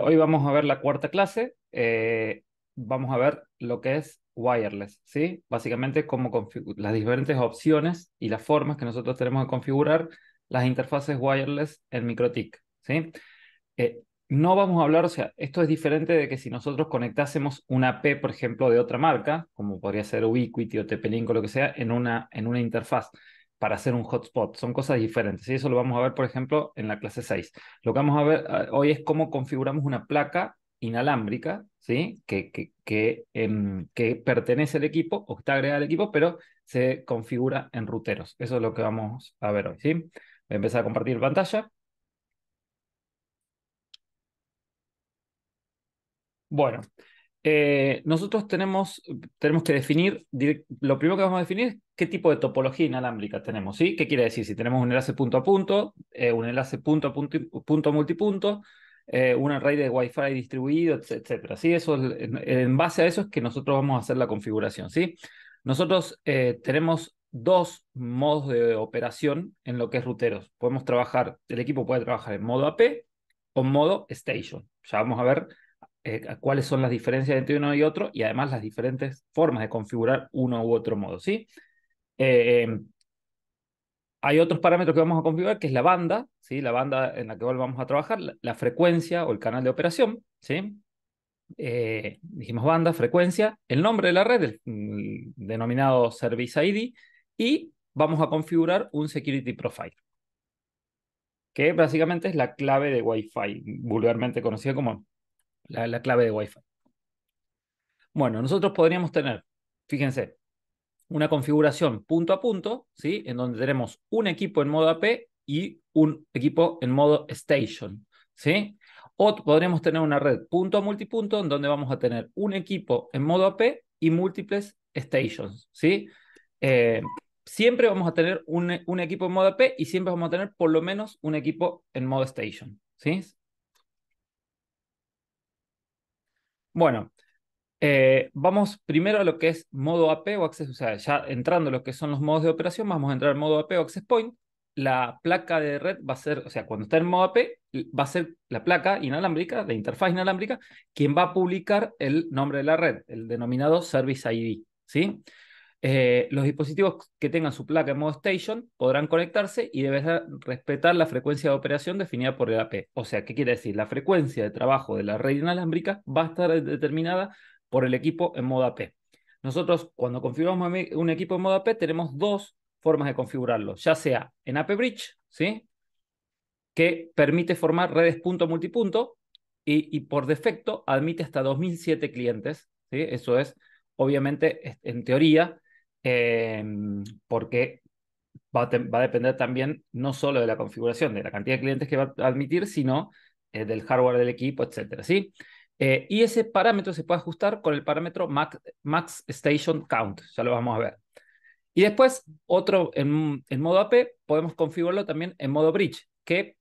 Hoy vamos a ver la cuarta clase. Eh, vamos a ver lo que es wireless, ¿sí? Básicamente como las diferentes opciones y las formas que nosotros tenemos de configurar las interfaces wireless en MikroTik, ¿sí? Eh, no vamos a hablar, o sea, esto es diferente de que si nosotros conectásemos una AP, por ejemplo, de otra marca, como podría ser Ubiquiti o TP-Link o lo que sea, en una, en una interfaz para hacer un hotspot. Son cosas diferentes. Y eso lo vamos a ver, por ejemplo, en la clase 6. Lo que vamos a ver ah, hoy es cómo configuramos una placa inalámbrica, ¿sí? Que, que, que, em, pertenece al equipo o está agregada al equipo, pero se configura en ruteros. Eso es lo que vamos a ver hoy, ¿sí? Voy a empezar a compartir pantalla. Bueno, eh, nosotros tenemos, tenemos que definir, lo primero que vamos a definir qué tipo de topología inalámbrica tenemos, ¿sí? ¿Qué quiere decir? Si tenemos un enlace punto a punto, eh, un enlace punto a punto, punto multipunto, eh, Un array de Wi-Fi distribuido, etcétera, ¿sí? Eso, en, base a eso es que nosotros vamos a hacer la configuración, ¿sí? Nosotros tenemos dos modos de operación en lo que es ruteros. Podemos trabajar, el equipo puede trabajar en modo AP o modo Station. Ya vamos a ver eh, cuáles son las diferencias entre uno y otro y además las diferentes formas de configurar uno u otro modo, ¿sí? Eh, em, hay otros parámetros que vamos a configurar, que es la banda, ¿sí? la banda en la que vamos a trabajar, la, frecuencia o el canal de operación. ¿sí? Eh, dijimos banda, frecuencia, el nombre de la red, mm, denominado Service ID, y vamos a configurar un Security Profile, que básicamente es la clave de Wi-Fi, vulgarmente conocida como la, clave de Wi-Fi. Bueno, nosotros podríamos tener, fíjense, una configuración punto a punto, ¿sí? En donde tenemos un equipo en modo AP y un equipo en modo station, ¿sí? O podríamos tener una red punto a multipunto en donde vamos a tener un equipo en modo AP y múltiples stations, ¿sí? Eh, siempre vamos a tener un, un, equipo en modo AP y siempre vamos a tener por lo menos un equipo en modo station, ¿sí? Bueno, eh, vamos primero a lo que es modo AP o Access, o sea, ya entrando a lo que son los modos de operación, vamos a entrar en modo AP o Access Point. La placa de red va a ser, o sea, cuando está en modo AP, va a ser la placa inalámbrica, de interfaz inalámbrica, quien va a publicar el nombre de la red, el denominado Service ID, ¿sí? Eh, los dispositivos que tengan su placa en modo station podrán conectarse y deberán respetar la frecuencia de operación definida por el AP. O sea, ¿qué quiere decir? La frecuencia de trabajo de la red inalámbrica va a estar determinada por el equipo en modo AP. Nosotros, cuando configuramos un e, equipo en modo AP, tenemos dos formas de configurarlo, ya sea en AP Bridge, ¿sí? que permite formar redes punto multipunto y, por defecto admite hasta 2007 clientes. ¿sí? Eso es, obviamente, en teoría, Em, porque va a, depender también no solo de la configuración, de la cantidad de clientes que va a admitir, sino eh, del hardware del equipo, etcétera, ¿sí? Eh, y ese parámetro se puede ajustar con el parámetro max, Station Count, ya lo vamos a ver. Y después, otro en, en modo AP, podemos configurarlo también en modo Bridge, que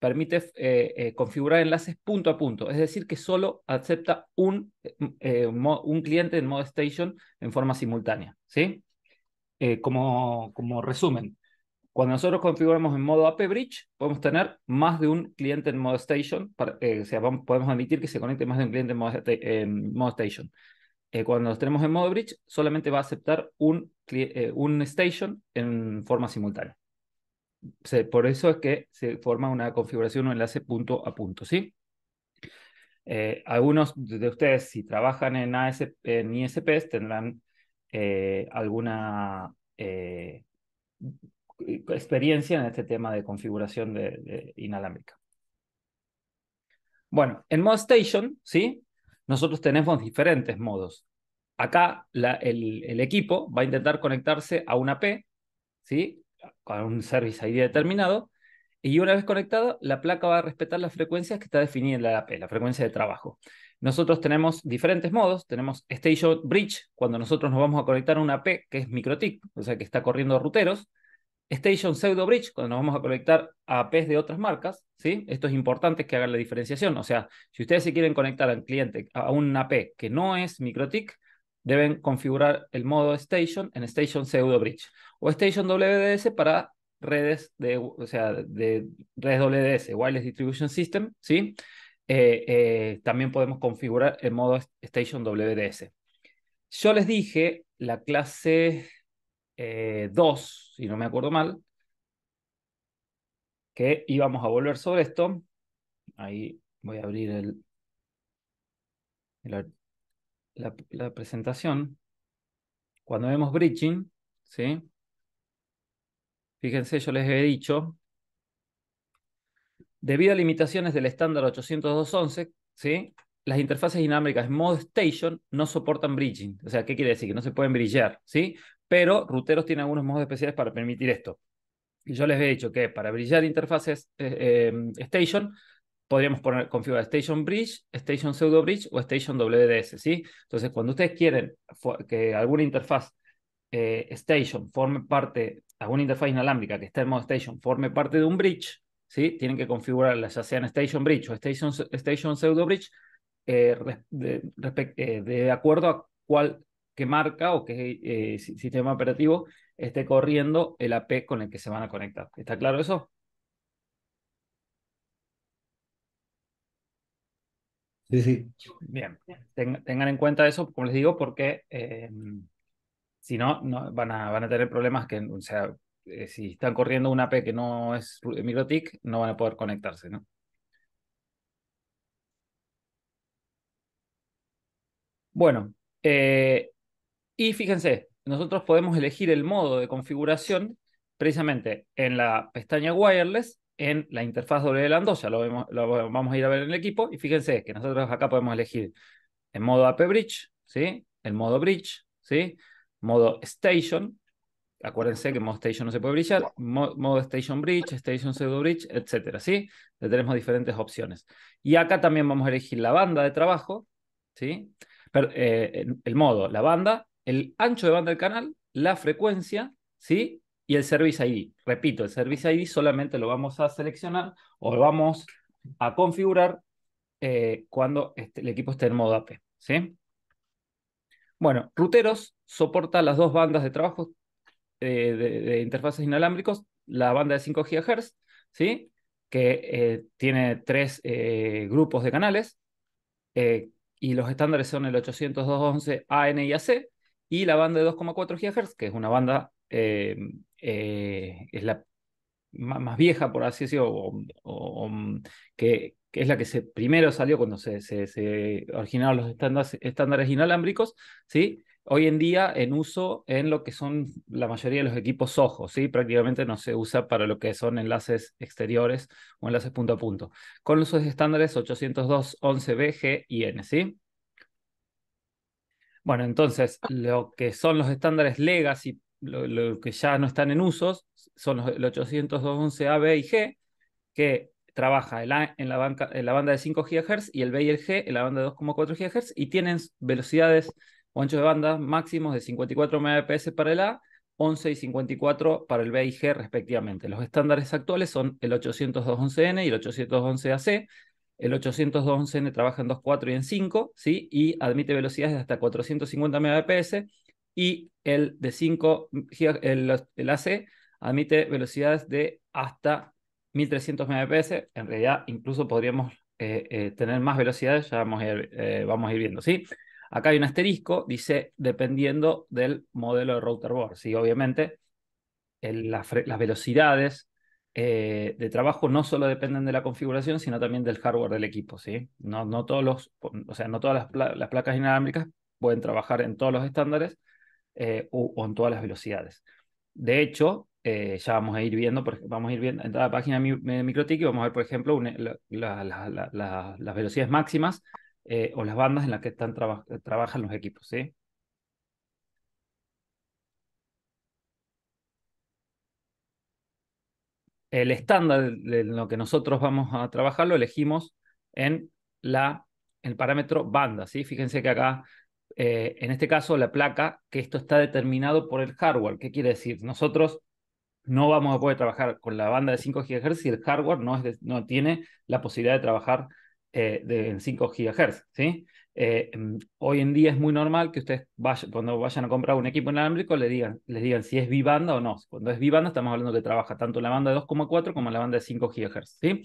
permite eh, eh, configurar enlaces punto a punto, es decir, que solo acepta un, eh, un cliente en modo station en forma simultánea. ¿sí? como, como resumen, cuando nosotros configuramos en modo AP Bridge, podemos tener más de un cliente en modo station, o sea, podemos admitir que se conecte más de un cliente en modo, station. cuando los tenemos en modo bridge, solamente va a aceptar un, un station en forma simultánea por eso es que se forma una configuración o enlace punto a punto, ¿sí? Eh, algunos de ustedes, si trabajan en, asp ISPs, tendrán eh, alguna eh, experiencia en este tema de configuración de, inalámbrica. Bueno, en Station, ¿sí? Nosotros tenemos diferentes modos. Acá el, el, equipo va a intentar conectarse a una P, ¿sí? con un Service ID determinado, y una vez conectado, la placa va a respetar las frecuencias que está definida en la AP, la frecuencia de trabajo. Nosotros tenemos diferentes modos, tenemos Station Bridge, cuando nosotros nos vamos a conectar a una AP, que es MicroTIC, o sea que está corriendo ruteros, Station Pseudo Bridge, cuando nos vamos a conectar a APs de otras marcas, ¿sí? Esto es importante que hagan la diferenciación, o sea, si ustedes se quieren conectar al cliente a un AP que no es MicroTIC, deben configurar el modo Station en Station Pseudo Bridge o Station WDS para redes de, o sea, de redes WDS, Wireless Distribution System, ¿sí? Eh, eh, también podemos configurar el modo Station WDS. Yo les dije la clase 2, eh, si no me acuerdo mal, que íbamos a volver sobre esto. Ahí voy a abrir el la, presentación, cuando vemos bridging, ¿sí? Fíjense, yo les he dicho, debido a limitaciones del estándar 802.11, ¿sí? las interfaces dinámicas mode station no soportan bridging. O sea, ¿qué quiere decir? Que no se pueden brillar, ¿sí? Pero ruteros tienen algunos modos especiales para permitir esto. Y yo les he dicho que para brillar interfaces eh, eh, station podríamos poner, configurar Station Bridge, Station Pseudo Bridge o Station WDS, ¿sí? Entonces, cuando ustedes quieren que alguna interfaz eh, Station forme parte, alguna interfaz inalámbrica que está en modo Station forme parte de un bridge, ¿sí? Tienen que configurarla, ya sea en Station Bridge o Station, Station Pseudo Bridge, eh, eh, de, acuerdo a cuál, que marca o qué sistema operativo esté corriendo el AP con el que se van a conectar. ¿Está claro eso? Sí, Bien, tengan en cuenta eso, como les digo, porque eh, si no, van, a, van a tener problemas que, o sea, eh, si están corriendo una AP que no es eh, MicroTik, no van a poder conectarse, ¿no? Bueno, y fíjense, nosotros podemos elegir el modo de configuración precisamente en la pestaña Wireless en la interfaz WLAN 2 ya lo, vemos, vamos a ir a ver en el equipo, y fíjense que nosotros acá podemos elegir el modo AP Bridge, ¿sí? el modo Bridge, ¿sí? modo Station, acuérdense que modo Station no se puede brillar, modo, Station Bridge, Station Pseudo Bridge, etc. ¿sí? tenemos diferentes opciones. Y acá también vamos a elegir la banda de trabajo, ¿sí? Eh, el modo, la banda, el ancho de banda del canal, la frecuencia, ¿sí? y el Service ID. Repito, el Service ID solamente lo vamos a seleccionar o lo vamos a configurar eh, cuando este, el equipo esté en modo AP. ¿sí? Bueno, Ruteros soporta las dos bandas de trabajo eh, de, interfaces inalámbricos, la banda de 5 GHz, ¿sí? que eh, tiene tres grupos de canales, y los estándares son el 80211 AN y AC, y la banda de 2,4 GHz, que es una banda eh, es la más, vieja, por así decirlo, o, mm, que, es la que se, primero salió cuando se, originaron los estándares, estándares, inalámbricos, ¿sí? Hoy en día en uso en lo que son la mayoría de los equipos ojo, ¿sí? Prácticamente no se usa para lo que son enlaces exteriores o enlaces punto a punto. Con los estándares 802.11b, G y N, ¿sí? Bueno, entonces, lo que son los estándares legacy lo, que ya no están en usos son los, el 802.11a, B y G, que trabaja el A en la, en la banda de 5 GHz y el B y el G en la banda de 2,4 GHz y tienen velocidades o anchos de banda máximos de 54 Mbps para el A, 11 y 54 para el B y G respectivamente. Los estándares actuales son el 802.11n y el 811 ac El 802.11n trabaja en 2,4 y en 5, ¿sí? y admite velocidades de hasta 450 Mbps y el de 5 el, el AC admite velocidades de hasta 1300 Mbps. En realidad, incluso podríamos eh, eh, tener más velocidades, ya vamos a, ir, eh, vamos a ir viendo, ¿sí? Acá hay un asterisco, dice dependiendo del modelo de router board, Obviamente, las velocidades de trabajo no solo dependen de la configuración, sino también del hardware del equipo, ¿sí? No, no, todos los, o sea, no todas las, las placas inalámbricas pueden trabajar en todos los estándares, eh, o, en todas las velocidades. De hecho, eh, ya vamos a ir viendo, vamos a ir viendo, en a la página de MicroTik y vamos a ver, por ejemplo, las velocidades máximas eh, o las bandas en las que están trabajan los equipos. El estándar de lo que nosotros vamos a trabajar lo elegimos en la, el parámetro banda. ¿sí? Fíjense que acá eh, en este caso la placa, que esto está determinado por el hardware. ¿Qué quiere decir? Nosotros no vamos a poder trabajar con la banda de 5 GHz si el hardware no, tiene la posibilidad de trabajar eh, en 5 GHz. ¿sí? Eh, mm, hoy en día es muy normal que ustedes cuando vayan a comprar un equipo inalámbrico les digan si es bi-banda o no. Cuando es bi-banda estamos hablando que trabaja tanto la banda de 2,4 como la banda de 5 GHz. ¿sí?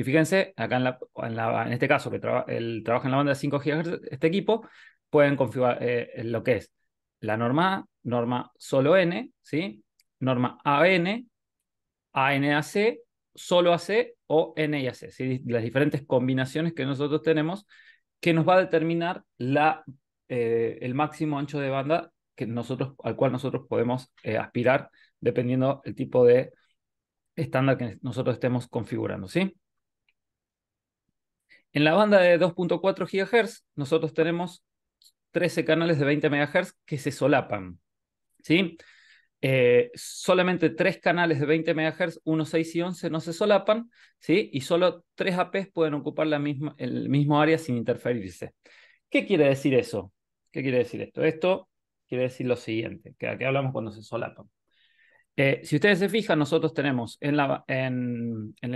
Y fíjense, acá en, la, en, este caso, que el, trabaja en la banda de 5 GHz, este equipo, pueden configurar eh, eh, lo que es la norma A, norma solo N, ¿sí? norma AN, ANAC, solo AC o NIAC, las diferentes combinaciones que nosotros tenemos que nos va a determinar la, eh, el máximo ancho de banda que nosotros, al cual nosotros podemos aspirar dependiendo el tipo de estándar que nosotros estemos configurando, ¿sí? En la banda de 2.4 GHz, nosotros tenemos 13 canales de 20 MHz que se solapan. ¿sí? Eh, solamente 3 canales de 20 MHz, 1, 6 y 11, no se solapan, ¿sí? y solo tres APs pueden ocupar la misma, el mismo área sin interferirse. ¿Qué quiere decir eso? ¿Qué quiere decir esto? Esto quiere decir lo siguiente, que aquí hablamos cuando se solapan. Eh, si ustedes se fijan, nosotros tenemos en, el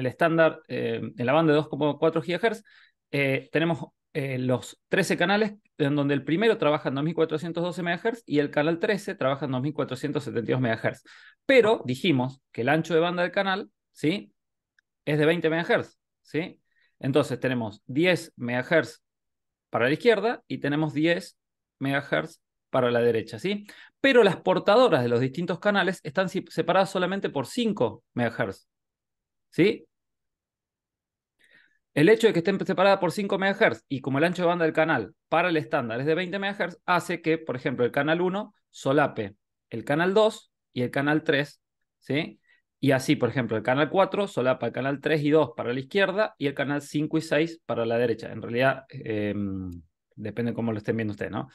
estándar, eh, en la banda de 2,4 GHz, eh, tenemos los 13 canales en donde el primero trabaja en 2412 MHz y el canal 13 trabaja en 2472 MHz. Pero dijimos que el ancho de banda del canal, ¿sí? Es de 20 MHz, ¿sí? Entonces tenemos 10 MHz para la izquierda y tenemos 10 MHz para la derecha, ¿sí? Pero las portadoras de los distintos canales están separadas solamente por 5 MHz, ¿sí? El hecho de que estén separadas por 5 MHz y como el ancho de banda del canal para el estándar es de 20 MHz, hace que, por ejemplo, el canal 1 solape el canal 2 y el canal 3, ¿sí? Y así, por ejemplo, el canal 4 solapa el canal 3 y 2 para la izquierda y el canal 5 y 6 para la derecha. En realidad, em, depende de cómo lo estén viendo ustedes, ¿no?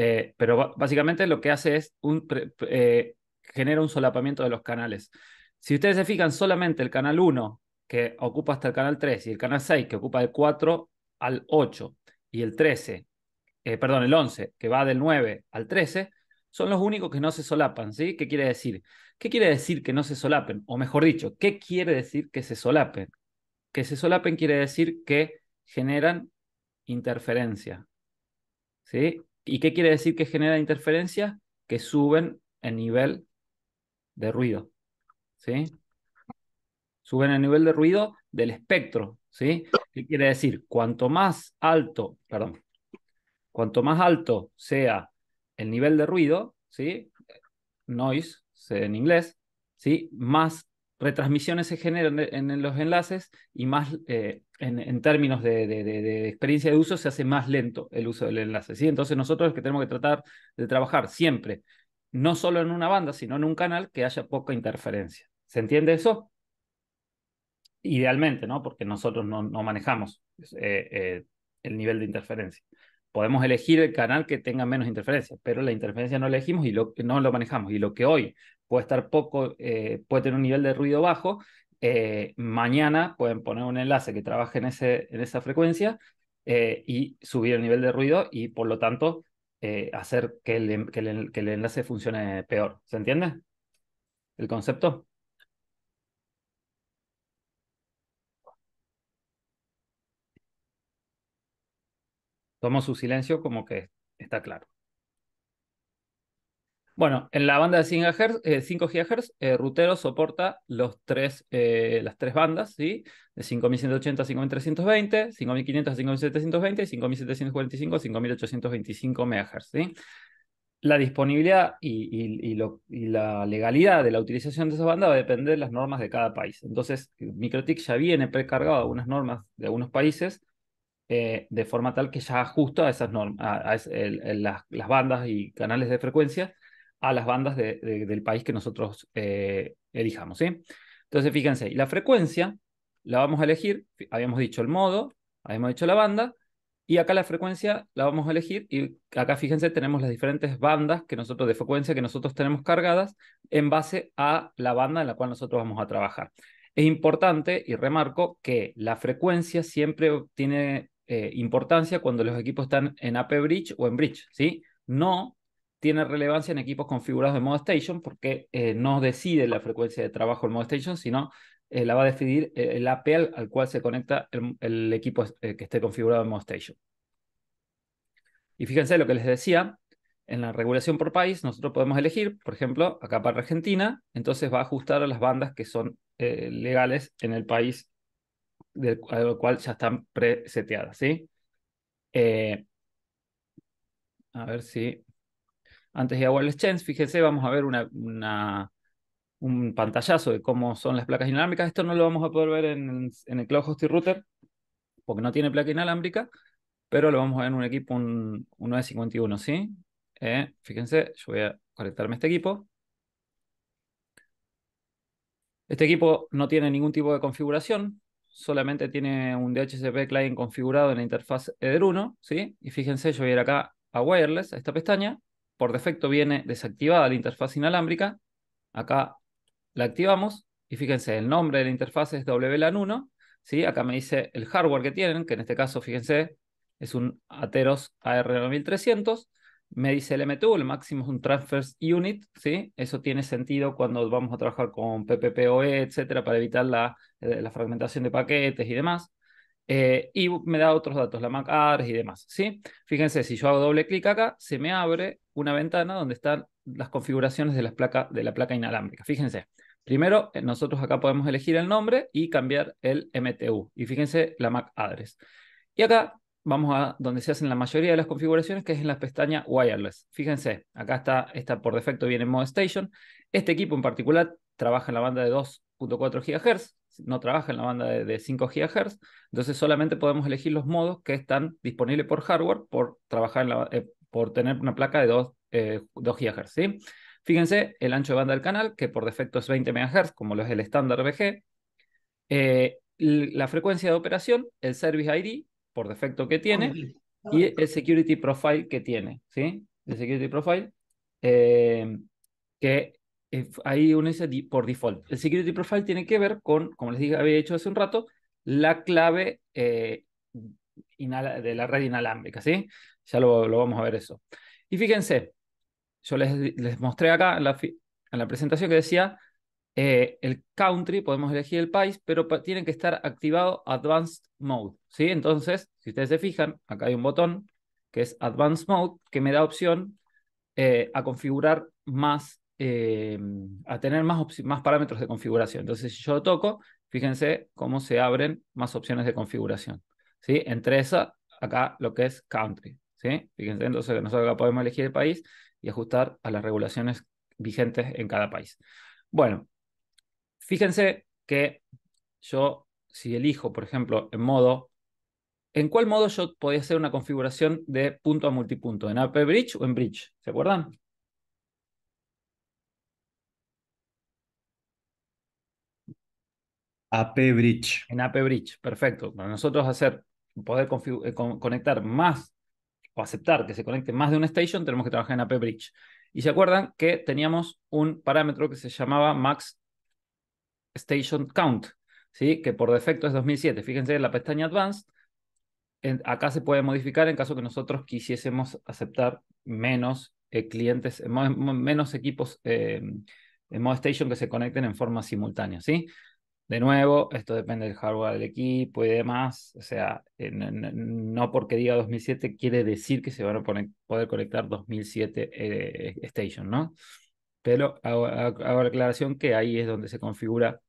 Eh, pero básicamente lo que hace es un, eh, genera un solapamiento de los canales. Si ustedes se fijan, solamente el canal 1, que ocupa hasta el canal 3, y el canal 6, que ocupa del 4 al 8, y el 13, eh, perdón, el 11, que va del 9 al 13, son los únicos que no se solapan, ¿sí? ¿Qué quiere decir? ¿Qué quiere decir que no se solapen? O mejor dicho, ¿qué quiere decir que se solapen? Que se solapen quiere decir que generan interferencia, ¿sí? ¿Y qué quiere decir que genera interferencia? Que suben el nivel de ruido. ¿Sí? Suben el nivel de ruido del espectro. ¿Sí? ¿Qué quiere decir? Cuanto más alto, perdón, cuanto más alto sea el nivel de ruido, ¿sí? Noise en inglés, ¿sí? Más retransmisiones se generan en los enlaces y más eh, en, términos de, experiencia de uso, se hace más lento el uso del enlace. ¿sí? Entonces nosotros que tenemos que tratar de trabajar siempre, no solo en una banda, sino en un canal que haya poca interferencia. ¿Se entiende eso? Idealmente, ¿no? Porque nosotros no, manejamos eh, eh, el nivel de interferencia. Podemos elegir el canal que tenga menos interferencia, pero la interferencia no la elegimos y lo, no lo manejamos. Y lo que hoy puede estar poco, eh, puede tener un nivel de ruido bajo, eh, mañana pueden poner un enlace que trabaje en, ese, en esa frecuencia eh, y subir el nivel de ruido y por lo tanto eh, hacer que el enlace funcione peor. ¿Se entiende el concepto? Tomo su silencio como que está claro. Bueno, en la banda de 5 GHz, 5 GHz Rutero soporta los tres, eh, las tres bandas, ¿sí? De 5180 a 5320, 5500 a 5720 y 5745 a 5825 MHz, ¿sí? La disponibilidad y, y, la legalidad de la utilización de esas bandas va a depender de las normas de cada país. Entonces, eh, MikroTik ya viene precargado algunas normas de algunos países eh, de forma tal que ya ajusta a esas normas, a, las, las, bandas y canales de frecuencia a las bandas del país que nosotros eh, elijamos. ¿sí? Entonces, fíjense, la frecuencia la vamos a elegir, habíamos dicho el modo, habíamos dicho la banda, y acá la frecuencia la vamos a elegir, y acá fíjense, tenemos las diferentes bandas que nosotros, de frecuencia que nosotros tenemos cargadas en base a la banda en la cual nosotros vamos a trabajar. Es importante, y remarco, que la frecuencia siempre tiene eh, importancia cuando los equipos están en AP Bridge o en Bridge, ¿sí? No tiene relevancia en equipos configurados en modo station porque eh, no decide la frecuencia de trabajo en modo station, sino eh, la va a decidir eh, el APL al, cual se conecta el, equipo que esté configurado en modo station. Y fíjense lo que les decía, en la regulación por país nosotros podemos elegir, por ejemplo, acá para Argentina, entonces va a ajustar a las bandas que son legales en el país al cual ya están preseteadas, ¿sí? a ver si antes de ir a Wireless Chance, fíjense, vamos a ver un pantallazo de cómo son las placas inalámbricas. Esto no lo vamos a poder ver en, el Cloud Hosting Router, porque no tiene placa inalámbrica, pero lo vamos a ver en un equipo, un, 951, ¿sí? Eh, fíjense, yo voy a conectarme a este equipo. Este equipo no tiene ningún tipo de configuración, solamente tiene un DHCP client configurado en la interfaz Ether 1, ¿sí? Y fíjense, yo voy a ir acá a Wireless, a esta pestaña, por defecto viene desactivada la interfaz inalámbrica. Acá la activamos y fíjense, el nombre de la interfaz es WLAN1. ¿sí? Acá me dice el hardware que tienen, que en este caso, fíjense, es un Ateros AR9300. Me dice el MTU, el máximo es un Transfer Unit. ¿sí? Eso tiene sentido cuando vamos a trabajar con PPPoE, etcétera, para evitar eh, la fragmentación de paquetes y demás. Eh, y me da otros datos, la Mac Address y demás. ¿sí? Fíjense, si yo hago doble clic acá, se me abre una ventana donde están las configuraciones de, las de la placa inalámbrica. Fíjense, primero eh, nosotros acá podemos elegir el nombre y cambiar el MTU. Y fíjense la MAC Address. Y acá vamos a donde se hacen la mayoría de las configuraciones, que es en la pestaña Wireless. Fíjense, acá está, está por defecto viene en modo Station. Este equipo en particular trabaja en la banda de 2.4 GHz, no trabaja en la banda de, 5 GHz, entonces solamente podemos elegir los modos que están disponibles por hardware por, trabajar en la, eh, por tener una placa de 2, eh, GHz. ¿sí? Fíjense el ancho de banda del canal, que por defecto es 20 MHz, como lo es el estándar BG. Eh, la frecuencia de operación, el Service ID, por defecto que tiene, y el Security Profile que tiene. ¿sí? El Security Profile, que eh, ahí uno dice por default. El security profile tiene que ver con, como les dije, había hecho hace un rato, la clave eh, de la red inalámbrica, ¿sí? Ya lo, vamos a ver eso. Y fíjense, yo les, mostré acá en la, en la presentación que decía eh, el country, podemos elegir el país, pero tienen que estar activado Advanced Mode, ¿sí? Entonces, si ustedes se fijan, acá hay un botón que es Advanced Mode, que me da opción a configurar más eh, a tener más, más parámetros de configuración. Entonces, si yo lo toco, fíjense cómo se abren más opciones de configuración. ¿sí? Entre esa, acá lo que es country. ¿sí? Fíjense, entonces nosotros acá podemos elegir el país y ajustar a las regulaciones vigentes en cada país. Bueno, fíjense que yo, si elijo, por ejemplo, en modo, ¿en cuál modo yo podía hacer una configuración de punto a multipunto? ¿En AP bridge o en bridge? ¿Se acuerdan? AP Bridge. En AP Bridge, perfecto. Para nosotros hacer, poder eh, conectar más o aceptar que se conecte más de una station, tenemos que trabajar en AP Bridge. Y se acuerdan que teníamos un parámetro que se llamaba Max Station Count, ¿sí? que por defecto es 2007. Fíjense en la pestaña Advanced, acá se puede modificar en caso que nosotros quisiésemos aceptar menos eh, clientes, eh, menos equipos en modo station que se conecten en forma simultánea. ¿sí? De nuevo, esto depende del hardware del equipo y demás. O sea, eh, no porque diga 2007 quiere decir que se van a poder conectar 2007 eh, stations, ¿no? Pero hago, la aclaración que ahí es donde se configura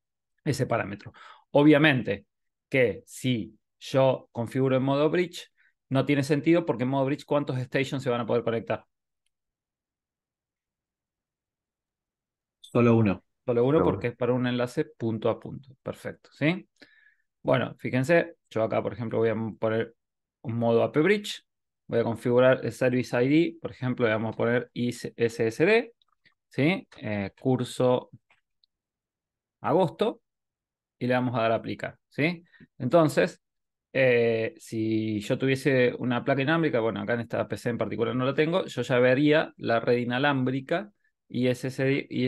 ese parámetro. Obviamente que si yo configuro en modo bridge, no tiene sentido porque en modo bridge, ¿cuántos Stations se van a poder conectar? Solo uno uno porque es para un enlace punto a punto. Perfecto, ¿sí? Bueno, fíjense, yo acá, por ejemplo, voy a poner un modo AP bridge. Voy a configurar el Service ID, por ejemplo, le vamos a poner SSD, ¿sí? Eh, curso agosto y le vamos a dar a aplicar, ¿sí? Entonces, eh, si yo tuviese una placa inalámbrica, bueno, acá en esta PC en particular no la tengo, yo ya vería la red inalámbrica es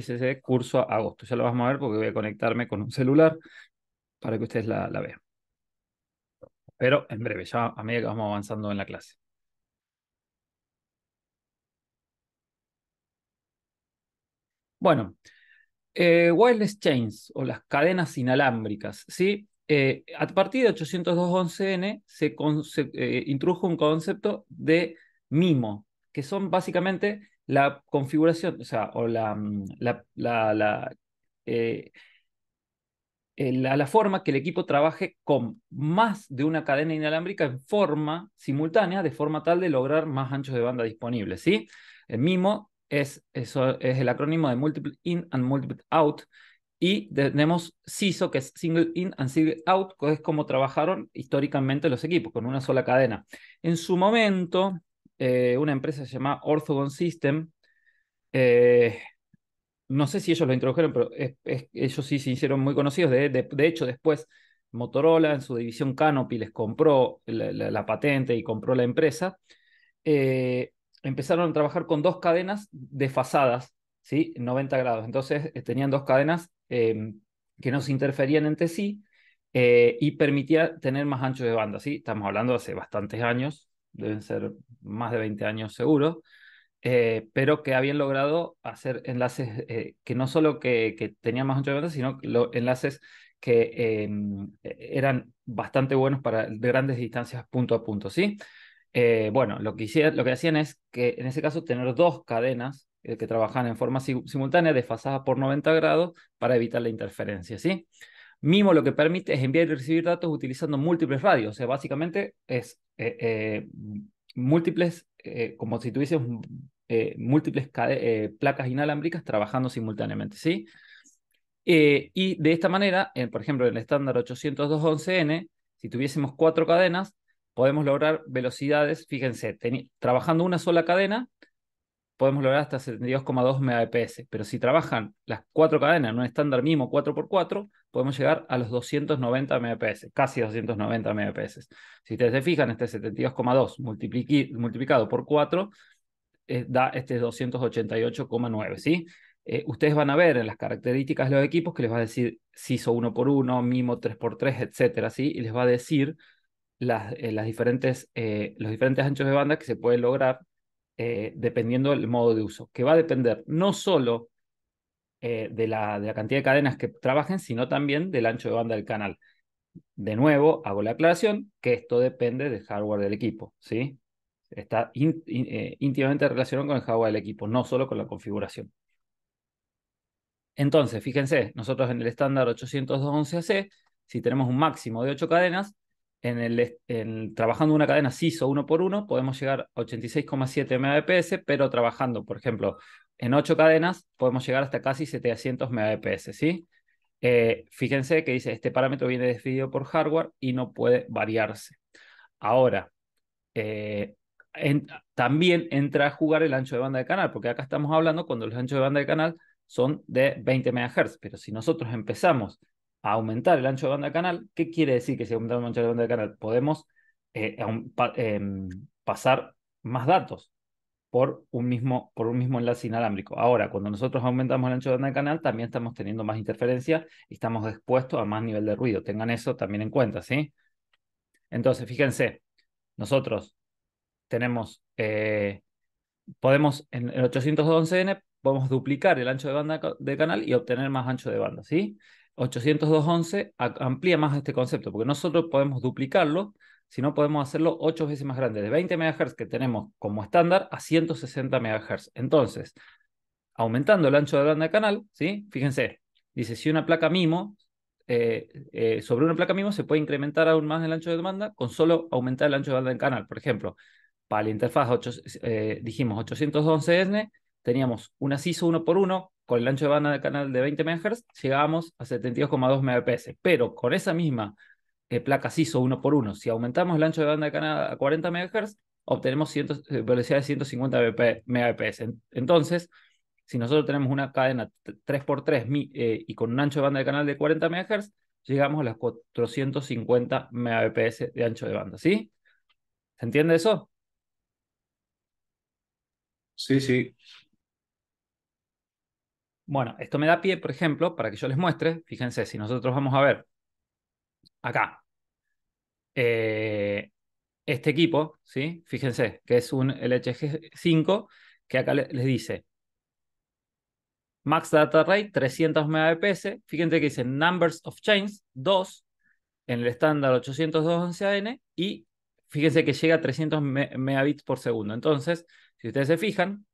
ese curso a agosto. Ya lo vamos a ver porque voy a conectarme con un celular para que ustedes la, vean. Pero en breve, ya a medida que vamos avanzando en la clase. Bueno, eh, wireless chains o las cadenas inalámbricas, ¿sí? Eh, a partir de 802.11n se, eh, introdujo un concepto de MIMO, que son básicamente la configuración, o sea, o la, mm, eh, eh, la, la, forma que el equipo trabaje con más de una cadena inalámbrica en forma simultánea, de forma tal de lograr más anchos de banda disponibles, ¿sí? El MIMO es, es el acrónimo de Multiple In and Multiple Out, y tenemos CISO, que es Single In and Single Out, que es como trabajaron históricamente los equipos, con una sola cadena. En su momento, eh, una empresa se llama Orthogon System. Eh, no sé si ellos lo introdujeron, pero ellos sí se hicieron muy conocidos. De, hecho, después Motorola en su división Canopy les compró la, patente y compró la empresa. Eh, empezaron a trabajar con dos cadenas desfasadas, ¿sí? 90 grados. Entonces tenían dos cadenas que no se interferían entre sí. y permitía tener más ancho de banda, ¿sí? Estamos hablando de hace bastantes años, deben ser más de 20 años seguro, eh, pero que habían logrado hacer enlaces eh, que no solo que, que tenían más ancho de sino que enlaces que em, e, eran bastante buenos para grandes distancias punto a punto, ¿sí? Eh, bueno, lo que, hicieron, hacían es que en ese caso tener dos cadenas que trabajaban en forma simultánea, desfasadas por 90 grados, para evitar la interferencia, ¿sí? sí MIMO lo que permite es enviar y recibir datos utilizando múltiples radios. O sea, básicamente es eh, eh, múltiples, eh, como si tuviésemos múltiples placas inalámbricas trabajando simultáneamente, ¿sí? y de esta manera, por ejemplo, en el estándar 802.11n, si tuviésemos cuatro cadenas, podemos lograr velocidades, fíjense, trabajando una sola cadena, podemos lograr hasta 72,2 Mbps, pero si trabajan las cuatro cadenas en un estándar mínimo 4x4, podemos llegar a los 290 Mbps, casi 290 Mbps. Si ustedes se fijan, este 72,2 multiplicado por 4 eh, da este 288,9, ¿sí? Eh, ustedes van a ver en las características de los equipos que les va a decir si hizo 1x1, MIMO 3x3, etc. ¿sí? Y les va a decir las eh, diferentes, los diferentes anchos de banda que se pueden lograr eh, dependiendo del modo de uso, que va a depender no solo eh, de, la, de la cantidad de cadenas que trabajen, sino también del ancho de banda del canal. De nuevo, hago la aclaración que esto depende del hardware del equipo, ¿sí? Está eh, íntimamente relacionado con el hardware del equipo, no solo con la configuración. Entonces, fíjense, nosotros en el estándar 802.11ac, si tenemos un máximo de 8 cadenas, en el, trabajando una cadena CISO uno por uno, podemos llegar a 86,7 Mbps, pero trabajando, por ejemplo, en 8 cadenas, podemos llegar hasta casi 700 Mbps, ¿sí? Eh, fíjense que dice, este parámetro viene definido por hardware y no puede variarse. Ahora, eh, también entra a jugar el ancho de banda de canal, porque acá estamos hablando cuando los anchos de banda de canal son de 20 MHz, pero si nosotros empezamos aumentar el ancho de banda de canal. ¿Qué quiere decir que si aumentamos el ancho de banda de canal podemos eh, em, pasar más datos por un, mismo, por un mismo enlace inalámbrico? Ahora, cuando nosotros aumentamos el ancho de banda de canal, también estamos teniendo más interferencia y estamos expuestos a más nivel de ruido. Tengan eso también en cuenta, ¿sí? Entonces, fíjense, nosotros tenemos, eh, podemos, en el 811N podemos duplicar el ancho de banda de canal y obtener más ancho de banda, ¿sí? 802.11 amplía más este concepto, porque nosotros podemos duplicarlo, si no podemos hacerlo 8 veces más grande, de 20 MHz que tenemos como estándar a 160 MHz. Entonces, aumentando el ancho de banda de canal, ¿sí? fíjense, dice, si una placa MIMO, eh, eh, sobre una placa MIMO se puede incrementar aún más el ancho de demanda con solo aumentar el ancho de banda de canal. Por ejemplo, para la interfaz eh, dijimos 811N, teníamos una CISO 1x1 con el ancho de banda de canal de 20 MHz Llegamos a 72,2 Mbps, pero con esa misma eh, placa CISO 1 x 1 si aumentamos el ancho de banda de canal a 40 MHz, obtenemos eh, velocidad de 150 Mbps. Entonces, si nosotros tenemos una cadena 3x3 eh, y con un ancho de banda de canal de 40 MHz, llegamos a las 450 Mbps de ancho de banda, ¿sí? ¿Se entiende eso? Sí, sí. Bueno, esto me da pie, por ejemplo, para que yo les muestre, fíjense, si nosotros vamos a ver acá, eh, este equipo, ¿sí? Fíjense, que es un LHG5, que acá les dice Max Data Rate 300 Mbps, fíjense que dice Numbers of Chains 2 en el estándar 802.11n y fíjense que llega a 300 megabits por segundo. Entonces, si ustedes se fijan,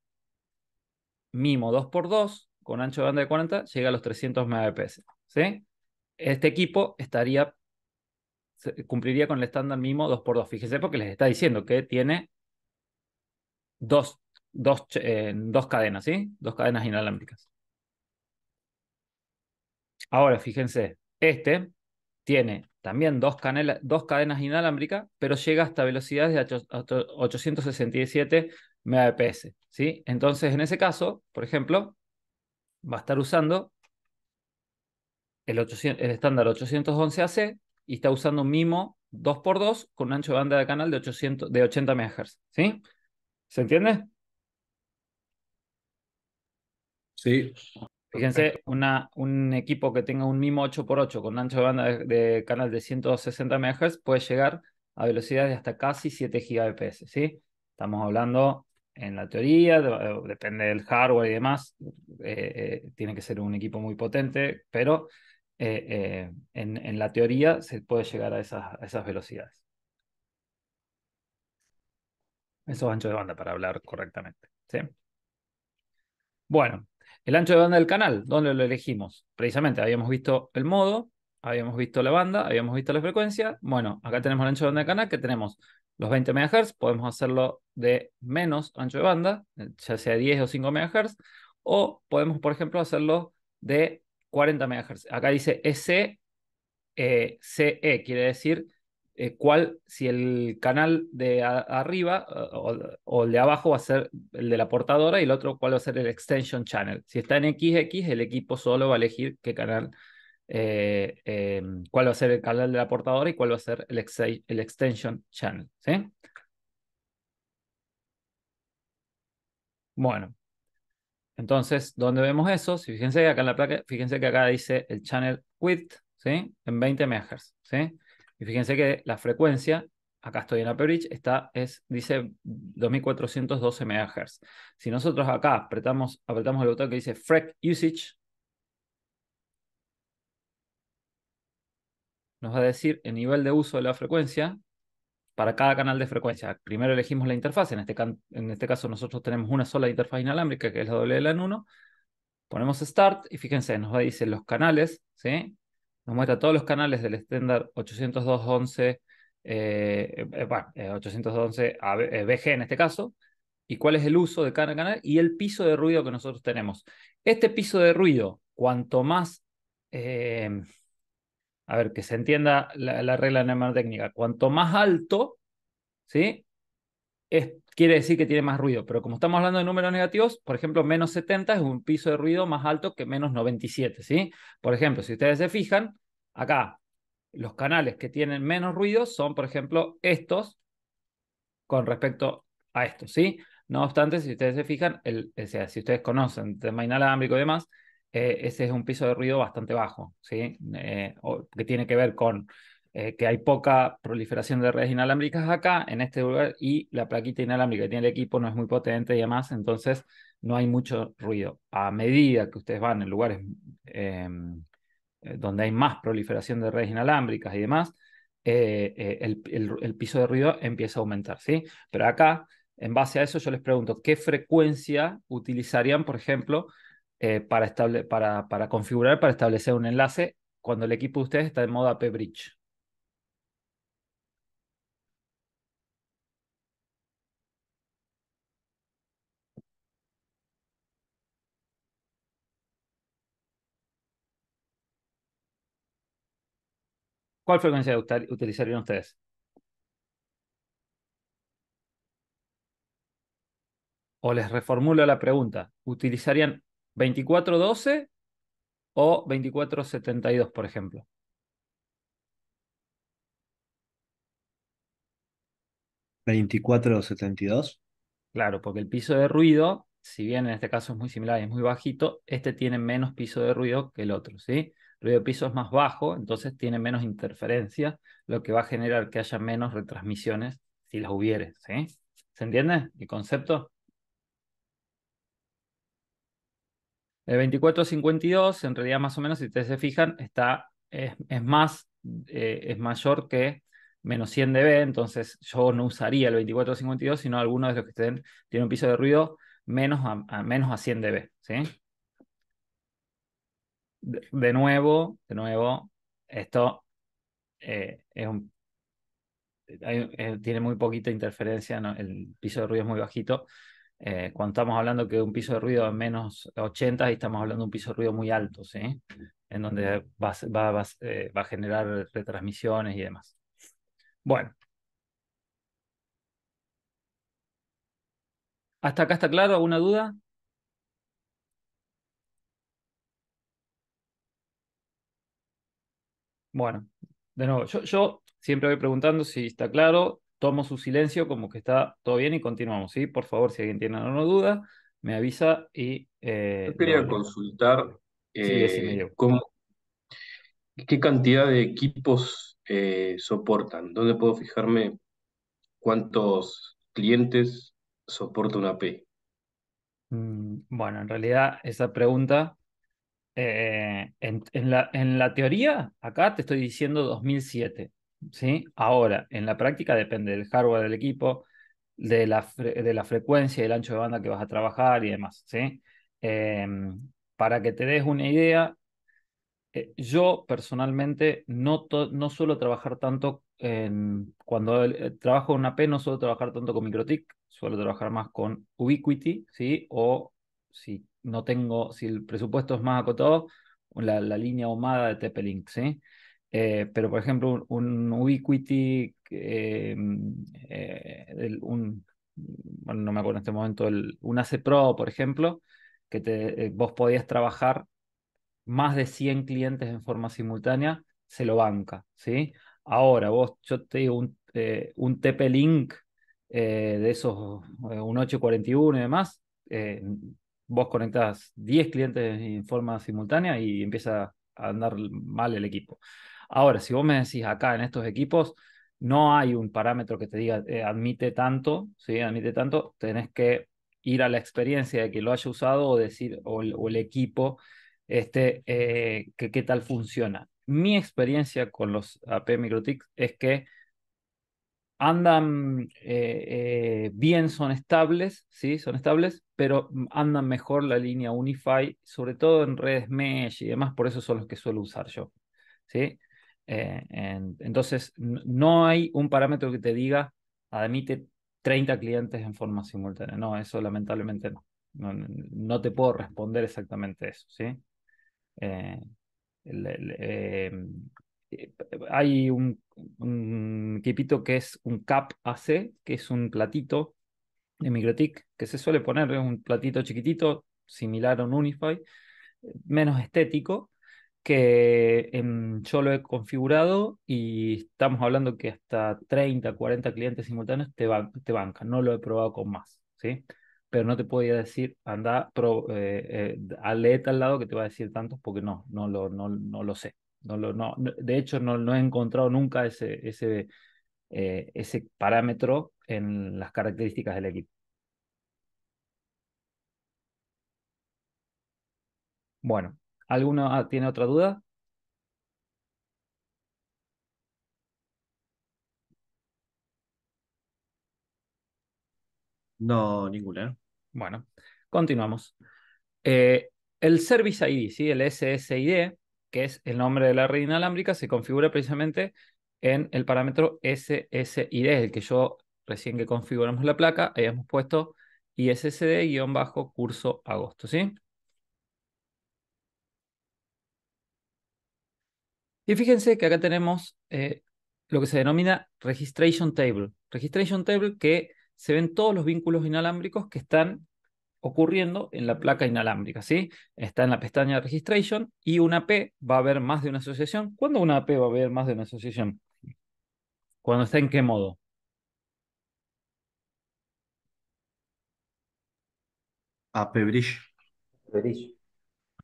MIMO 2x2 con ancho de banda de 40 llega a los 300 Mbps. ¿sí? Este equipo estaría, cumpliría con el estándar mínimo 2x2. Fíjense porque les está diciendo que tiene dos, dos, eh, dos cadenas, ¿sí? dos cadenas inalámbricas. Ahora, fíjense, este tiene también dos, dos cadenas inalámbricas, pero llega hasta velocidades de 867 Mbps. ¿sí? Entonces, en ese caso, por ejemplo, va a estar usando el, el estándar 811AC y está usando un MIMO 2x2 con un ancho de banda de canal de, de 80 MHz. ¿Sí? ¿Se entiende? Sí. Fíjense, una, un equipo que tenga un MIMO 8x8 con ancho de banda de, de canal de 160 MHz puede llegar a velocidades de hasta casi 7 Gbps. ¿sí? Estamos hablando en la teoría, depende del hardware y demás, eh, eh, tiene que ser un equipo muy potente, pero eh, en, la teoría se puede llegar a esas, velocidades. esos anchos ancho de banda para hablar correctamente. Bueno, el ancho de banda del canal, ¿dónde lo elegimos? Precisamente habíamos visto el modo, habíamos visto la banda, habíamos visto la frecuencia. Bueno, acá tenemos el ancho de banda del canal que tenemos los 20 MHz, podemos hacerlo de menos ancho de banda, ya sea 10 o 5 MHz, o podemos, por ejemplo, hacerlo de 40 MHz. Acá dice SCE, eh, e, quiere decir eh, cuál, si el canal de arriba o, o, el de abajo va a ser el de la portadora y el otro cuál va a ser el extension channel. Si está en XX, el equipo solo va a elegir qué canal eh, em, cuál va a ser el canal de la portadora y cuál va a ser el, extension channel. ¿sí? Bueno, entonces, ¿dónde vemos eso? fíjense que acá en la placa, fíjense que acá dice el channel width, ¿sí? En 20 MHz, ¿sí? Y fíjense que la frecuencia, acá estoy en la está, es, dice 2412 MHz. Si nosotros acá apretamos, apretamos el botón que dice FREC usage, nos va a decir el nivel de uso de la frecuencia para cada canal de frecuencia. Primero elegimos la interfaz, en este, en este caso nosotros tenemos una sola interfaz inalámbrica que es la WLAN1. Ponemos Start y fíjense, nos va a decir los canales, ¿sí? Nos muestra todos los canales del estándar 802.11, eh, eh, bueno, eh, BG en este caso, y cuál es el uso de cada canal y el piso de ruido que nosotros tenemos. Este piso de ruido, cuanto más a ver, que se entienda la, la regla técnica cuanto más alto, ¿sí? Es, quiere decir que tiene más ruido, pero como estamos hablando de números negativos, por ejemplo, menos 70 es un piso de ruido más alto que menos 97, ¿sí? Por ejemplo, si ustedes se fijan, acá los canales que tienen menos ruido son, por ejemplo, estos con respecto a estos, ¿sí? No obstante, si ustedes se fijan, el, sea, si ustedes conocen tema inalámbrico y demás, eh, ese es un piso de ruido bastante bajo, ¿sí? Eh, que tiene que ver con eh, que hay poca proliferación de redes inalámbricas acá, en este lugar, y la plaquita inalámbrica que tiene el equipo no es muy potente y demás, entonces no hay mucho ruido. A medida que ustedes van en lugares em, donde hay más proliferación de redes inalámbricas y demás, el, el piso de ruido empieza a aumentar, ¿sí? Pero acá, en base a eso, yo les pregunto, ¿qué frecuencia utilizarían, por ejemplo, eh, para, para, para configurar, para establecer un enlace cuando el equipo de ustedes está en modo AP Bridge. ¿Cuál frecuencia utilizarían ustedes? O les reformulo la pregunta. ¿Utilizarían 2412 o 2472, por ejemplo. ¿2472? Claro, porque el piso de ruido, si bien en este caso es muy similar y es muy bajito, este tiene menos piso de ruido que el otro, ¿sí? El ruido de piso es más bajo, entonces tiene menos interferencia, lo que va a generar que haya menos retransmisiones si las hubiere, ¿sí? ¿Se entiende el concepto? El 2452, en realidad más o menos, si ustedes se fijan, está, es, más, eh, es mayor que menos 100 dB, entonces yo no usaría el 2452, sino alguno de los que estén, tiene un piso de ruido menos a, menos a 100 dB, ¿sí? De, nuevo, de nuevo, esto eh, es un, eh, tiene muy poquita interferencia, el piso de ruido es muy bajito, eh, cuando estamos hablando que un piso de ruido es menos 80 y estamos hablando de un piso de ruido muy alto, ¿sí? En donde eh, va, a generar retransmisiones y demás. Bueno. ¿Hasta acá está claro? ¿Alguna duda? Bueno, de nuevo, yo, yo siempre voy preguntando si está claro tomo su silencio como que está todo bien y continuamos, ¿sí? Por favor, si alguien tiene alguna duda, me avisa y... Eh, Yo quería consultar eh, qué cantidad de equipos eh, soportan, dónde puedo fijarme cuántos clientes soporta una P. Mm, bueno, en realidad esa pregunta, en, la, en la teoría, acá te estoy diciendo 2007. ¿sí? Ahora, en la práctica depende del hardware del equipo, de la, de la frecuencia y el ancho de banda que vas a trabajar y demás, ¿sí? Em, para que te des una idea, eh, yo personalmente no, no suelo trabajar tanto cuando eh, trabajo en una P, no suelo trabajar tanto con MicroTik, suelo trabajar más con Ubiquiti ¿sí? O si no tengo, si el presupuesto es más acotado, la, la línea ahumada de TP-Link, ¿sí? Eh, pero, por ejemplo, un, ubiquity, un, mm, eh, no me acuerdo en este momento, un AC Pro, por ejemplo, que eh, vos podías trabajar más de 100 clientes en forma simultánea, se lo banca, ¿sí? Ahora, vos, yo te digo, un, TP-Link de esos, un 841 y demás, vos conectás 10 clientes en forma simultánea y empieza a andar mal el equipo. Ahora, si vos me decís acá en estos equipos, no hay un parámetro que te diga eh, admite tanto, ¿sí? Admite tanto, tenés que ir a la experiencia de que lo haya usado o decir, o el, equipo, este, eh, que qué tal funciona. Mi experiencia con los AP Microtics es que andan eh, bien, son estables, sí, son estables, pero andan mejor la línea Unify, sobre todo en redes mesh y demás, por eso son los que suelo usar yo, sí. Eh, entonces, no hay un parámetro que te diga, admite 30 clientes en forma simultánea. No, eso lamentablemente no. No, te puedo responder exactamente eso, ¿sí? Eh, eh, hay un, equipito que es un CAP AC, que es un platito de MicroTik que se suele poner, un platito chiquitito, similar a un Unify, menos estético, que yo lo he configurado y estamos hablando que hasta 30, 40 clientes simultáneos te, te bancan. No lo he probado con más, ¿sí? Pero no te podía decir, anda, pro, eh, eh lado que te va a decir tantos porque no, no lo, no, no lo sé. No lo, no, de hecho, no, no he encontrado nunca ese, ese, eh, ese parámetro en las características del equipo. Bueno, ¿Alguno ah, tiene otra duda? No, ninguna. Bueno, continuamos. Eh, el Service ID, ¿sí? el SSID, que es el nombre de la red inalámbrica, se configura precisamente en el parámetro SSID, el que yo recién que configuramos la placa, habíamos puesto ISSD-curso agosto, ¿sí? Y fíjense que acá tenemos eh, lo que se denomina registration table. Registration table que se ven todos los vínculos inalámbricos que están ocurriendo en la placa inalámbrica, ¿sí? Está en la pestaña de registration y una P va a haber más de una asociación. ¿Cuándo una AP va a haber más de una asociación? ¿Cuándo está en qué modo? AP Bridge. Bridge.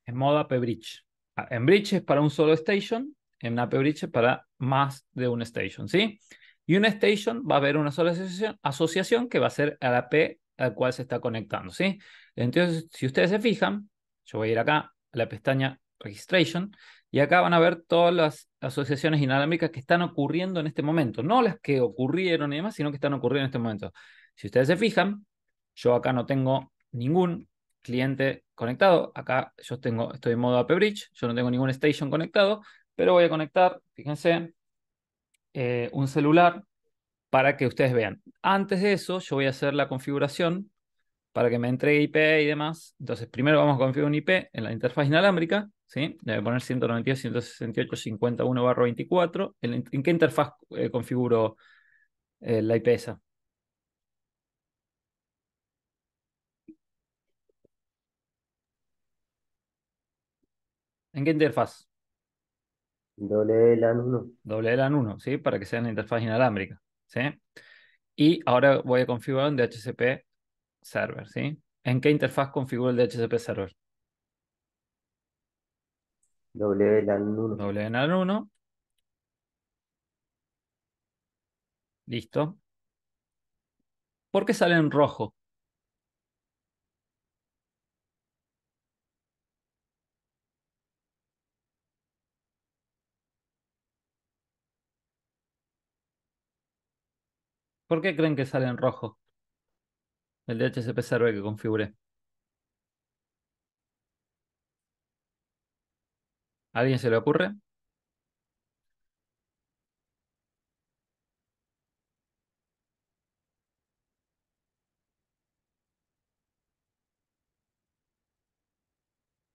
En modo AP Bridge. Ah, en Bridge es para un solo station en una bridge para más de una station, ¿sí? Y un station va a haber una sola asociación, asociación que va a ser a la P al cual se está conectando, ¿sí? Entonces, si ustedes se fijan, yo voy a ir acá a la pestaña Registration y acá van a ver todas las asociaciones inalámbricas que están ocurriendo en este momento, no las que ocurrieron y demás, sino que están ocurriendo en este momento. Si ustedes se fijan, yo acá no tengo ningún cliente conectado, acá yo tengo, estoy en modo AP bridge, yo no tengo ningún station conectado, pero voy a conectar, fíjense, eh, un celular para que ustedes vean. Antes de eso, yo voy a hacer la configuración para que me entregue IP y demás. Entonces, primero vamos a configurar un IP en la interfaz inalámbrica, ¿sí? Le voy a poner 192.168.51.24. 24 ¿En, qué interfaz eh, configuro eh, la IP esa? ¿En qué interfaz? Doble e LAN 1. Doble 1, e ¿sí? Para que sea una interfaz inalámbrica, ¿sí? Y ahora voy a configurar un DHCP server, ¿sí? ¿En qué interfaz configuro el DHCP server? WLAN 1. WLAN 1. Listo. ¿Por qué sale en rojo? ¿Por qué creen que sale en rojo? El DHCP server que configuré. ¿A alguien se le ocurre?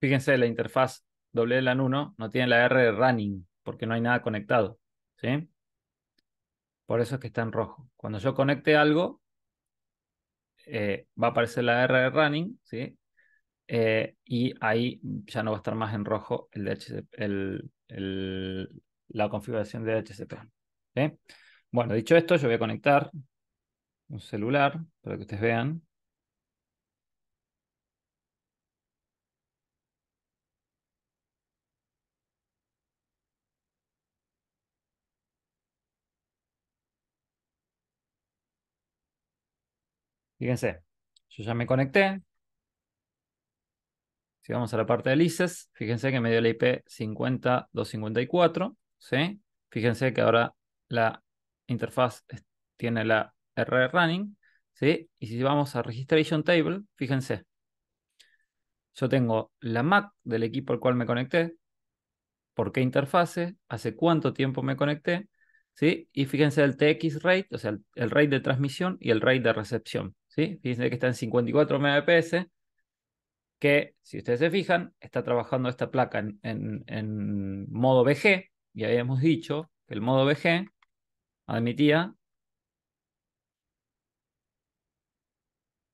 Fíjense, la interfaz WLAN1 no tiene la R de running porque no hay nada conectado. ¿sí? Por eso es que está en rojo. Cuando yo conecte algo, eh, va a aparecer la R de running, ¿sí? Eh, y ahí ya no va a estar más en rojo el, la configuración de DHCP. Bueno, dicho esto, yo voy a conectar un celular para que ustedes vean. Fíjense, yo ya me conecté. Si vamos a la parte de ICES, fíjense que me dio la IP 50254, ¿sí? Fíjense que ahora la interfaz tiene la R running, ¿sí? Y si vamos a registration table, fíjense. Yo tengo la MAC del equipo al cual me conecté, por qué interfase, hace cuánto tiempo me conecté, ¿sí? Y fíjense el TX rate, o sea, el rate de transmisión y el rate de recepción. Fíjense que está en 54 Mbps, que si ustedes se fijan, está trabajando esta placa en, modo BG, y habíamos dicho que el modo BG admitía,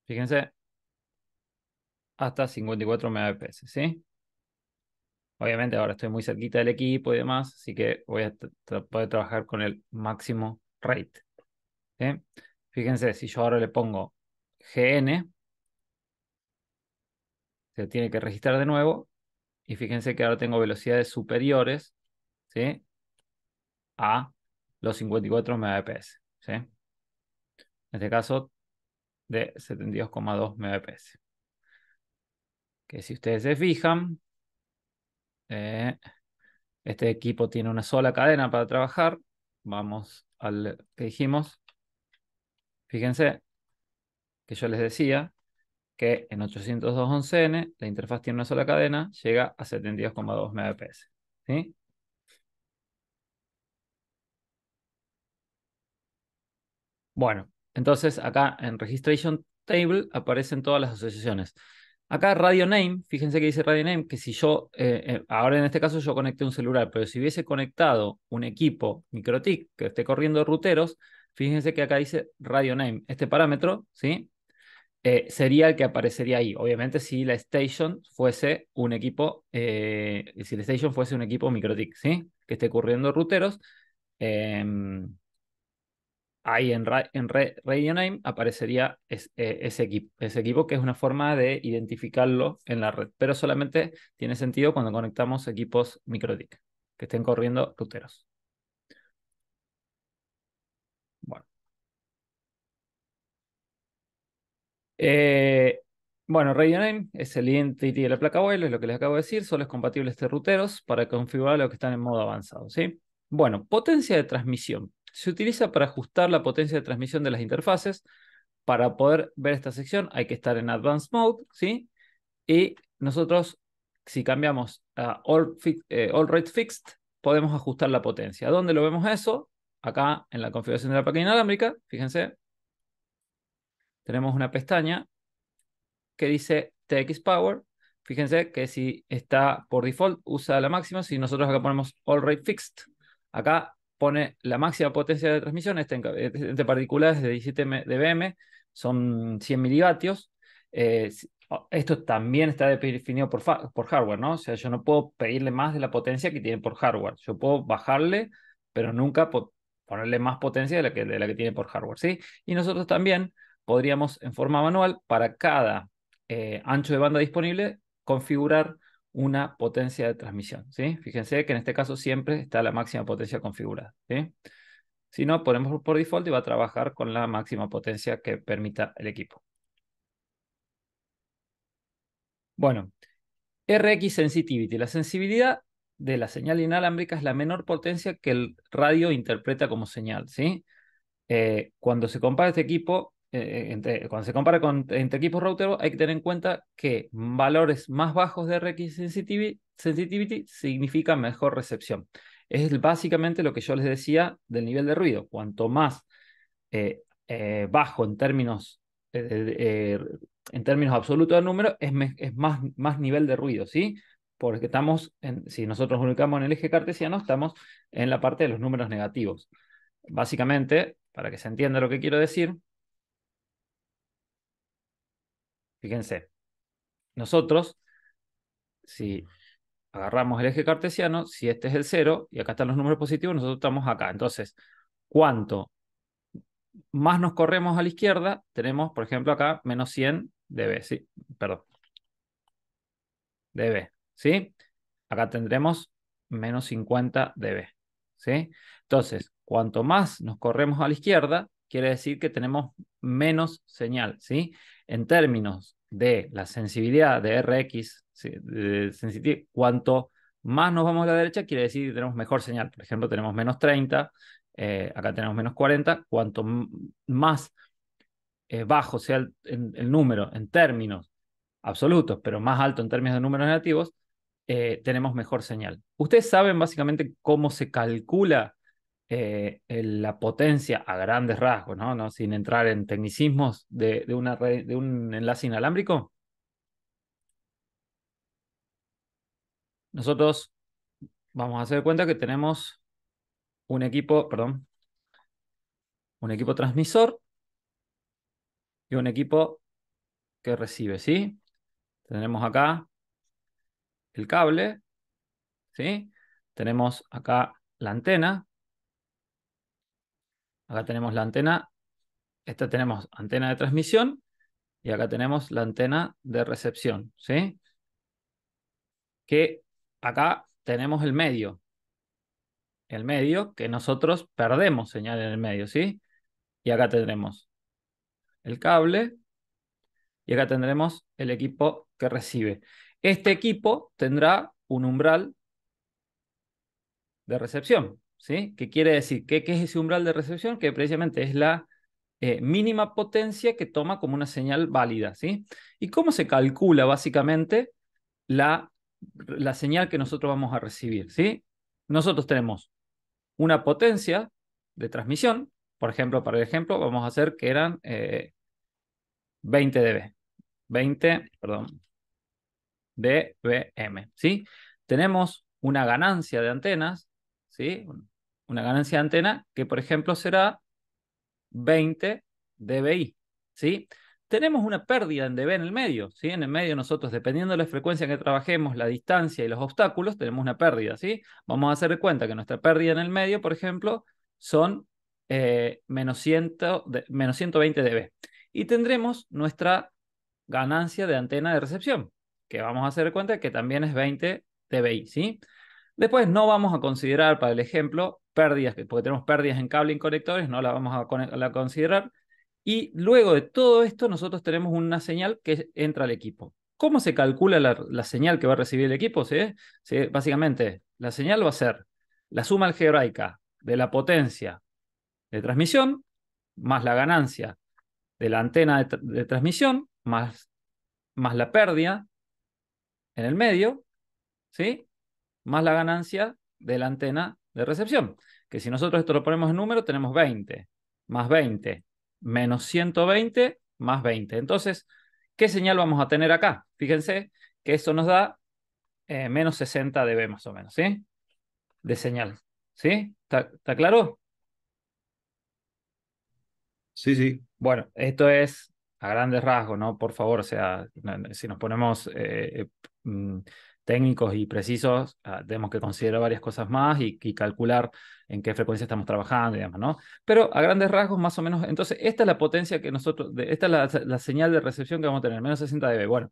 fíjense, hasta 54 Mbps, ¿sí? Obviamente ahora estoy muy cerquita del equipo y demás, así que voy a poder trabajar con el máximo rate. Fíjense, si yo ahora le pongo GN. Se tiene que registrar de nuevo. Y fíjense que ahora tengo velocidades superiores ¿sí? a los 54 Mbps. En este caso, de 72,2 Mbps. Que si ustedes se fijan, eh, este equipo tiene una sola cadena para trabajar. Vamos al que dijimos. Fíjense, que yo les decía, que en 802.11n la interfaz tiene una sola cadena, llega a 72,2 Mbps. ¿sí? Bueno, entonces acá en Registration Table aparecen todas las asociaciones. Acá Radio Name, fíjense que dice Radio Name, que si yo, eh, eh, ahora en este caso yo conecté un celular, pero si hubiese conectado un equipo MikroTik que esté corriendo ruteros, fíjense que acá dice Radio Name, este parámetro, ¿sí? Eh, sería el que aparecería ahí. Obviamente, si la Station fuese un equipo, eh, si la Station fuese un equipo MikroTik, ¿sí? Que esté corriendo ruteros, em, ahí en, ra en Radio aparecería eh, ese, equipo, ese equipo, que es una forma de identificarlo en la red, pero solamente tiene sentido cuando conectamos equipos MikroTik, que estén corriendo ruteros. Eh, bueno, Radio es el identity de la placa wireless, es lo que les acabo de decir, solo es compatible este ruteros para configurar los que están en modo avanzado, ¿sí? Bueno, potencia de transmisión. Se utiliza para ajustar la potencia de transmisión de las interfaces. Para poder ver esta sección hay que estar en Advanced Mode, ¿sí? Y nosotros, si cambiamos a All, eh, Rate Fixed, podemos ajustar la potencia. ¿Dónde lo vemos eso? Acá en la configuración de la placa inalámbrica, fíjense, tenemos una pestaña que dice TX Power. Fíjense que si está por default, usa la máxima. Si nosotros acá ponemos All Rate Fixed, acá pone la máxima potencia de transmisión. Este entre este particulares de 17 dBm, son 100 milivatios. Eh, esto también está definido por, por hardware, ¿no? O sea, yo no puedo pedirle más de la potencia que tiene por hardware. Yo puedo bajarle, pero nunca ponerle más potencia de la que, de la que tiene por hardware, ¿sí? Y nosotros también podríamos en forma manual, para cada eh, ancho de banda disponible, configurar una potencia de transmisión. ¿sí? Fíjense que en este caso siempre está la máxima potencia configurada. Si no, ponemos por default y va a trabajar con la máxima potencia que permita el equipo. Bueno, RX sensitivity. La sensibilidad de la señal inalámbrica es la menor potencia que el radio interpreta como señal. ¿sí? Eh, cuando se compara este equipo eh, eh, cuando se compara entre equipos routeros, hay que tener en cuenta que valores más bajos de RX sensitivity, sensitivity significa mejor recepción. Es básicamente lo que yo les decía del nivel de ruido. Cuanto más eh, bajo en términos, en términos absolutos de número, es, más, más nivel de ruido, ¿sí? porque estamos, si nosotros ubicamos en el eje cartesiano, estamos en la parte de los números negativos. Básicamente, para que se entienda lo que quiero decir, Fíjense, nosotros, si agarramos el eje cartesiano, si este es el cero, y acá están los números positivos, nosotros estamos acá. Entonces, cuanto más nos corremos a la izquierda? Tenemos, por ejemplo, acá menos 100 dB, ¿sí? Perdón. dB, ¿sí? Acá tendremos menos 50 dB, ¿sí? Entonces, cuanto más nos corremos a la izquierda, quiere decir que tenemos menos señal, ¿sí? en términos de la sensibilidad de RX, cuanto más nos vamos a la derecha, quiere decir que tenemos mejor señal. Por ejemplo, tenemos menos 30, eh, acá tenemos menos 40. Cuanto más eh, bajo sea el, número en términos absolutos, pero más alto en términos de números negativos, eh, tenemos mejor señal. Ustedes saben básicamente cómo se calcula eh, la potencia a grandes rasgos, sin entrar en tecnicismos de, una de un enlace inalámbrico? Nosotros vamos a hacer cuenta que tenemos un equipo, perdón, un equipo transmisor y un equipo que recibe, ¿sí? Tenemos acá el cable, ¿sí? Tenemos acá la antena, Acá tenemos la antena, esta tenemos antena de transmisión y acá tenemos la antena de recepción, ¿sí? Que acá tenemos el medio, el medio que nosotros perdemos señal en el medio, ¿sí? Y acá tendremos el cable y acá tendremos el equipo que recibe. Este equipo tendrá un umbral de recepción, ¿sí? ¿Qué quiere decir? ¿Qué, qué es ese umbral de recepción? Que precisamente es la eh, mínima potencia que toma como una señal válida, ¿sí? ¿Y cómo se calcula básicamente la, la señal que nosotros vamos a recibir, ¿sí? Nosotros tenemos una potencia de transmisión, por ejemplo, para el ejemplo, vamos a hacer que eran 20 eh, dB, 20, perdón, dBm, ¿sí? Tenemos una ganancia de antenas, ¿sí? una ganancia de antena que, por ejemplo, será 20 dBi, ¿sí? Tenemos una pérdida en dB en el medio, ¿sí? En el medio nosotros, dependiendo de la frecuencia que trabajemos, la distancia y los obstáculos, tenemos una pérdida, ¿sí? Vamos a hacer cuenta que nuestra pérdida en el medio, por ejemplo, son eh, menos, 120 dB. Y tendremos nuestra ganancia de antena de recepción, que vamos a hacer cuenta que también es 20 dBi, ¿sí? Después no vamos a considerar, para el ejemplo, pérdidas, porque tenemos pérdidas en cable y conectores, no la vamos a considerar. Y luego de todo esto, nosotros tenemos una señal que entra al equipo. ¿Cómo se calcula la, señal que va a recibir el equipo? ¿Sí? Básicamente, la señal va a ser la suma algebraica de la potencia de transmisión más la ganancia de la antena de, de transmisión más, más la pérdida en el medio, ¿sí? más la ganancia de la antena de recepción. Que si nosotros esto lo ponemos en número, tenemos 20, más 20, menos 120, más 20. Entonces, ¿qué señal vamos a tener acá? Fíjense que esto nos da eh, menos 60 dB más o menos, ¿sí? De señal, ¿sí? ¿Está claro? Sí, sí. Bueno, esto es a grandes rasgos, ¿no? Por favor, o sea, si nos ponemos eh, eh, mm, técnicos y precisos, tenemos ah, que considerar varias cosas más y, calcular en qué frecuencia estamos trabajando y demás, ¿no? Pero a grandes rasgos, más o menos, entonces, esta es la potencia que nosotros, esta es la, señal de recepción que vamos a tener, menos 60 dB. Bueno,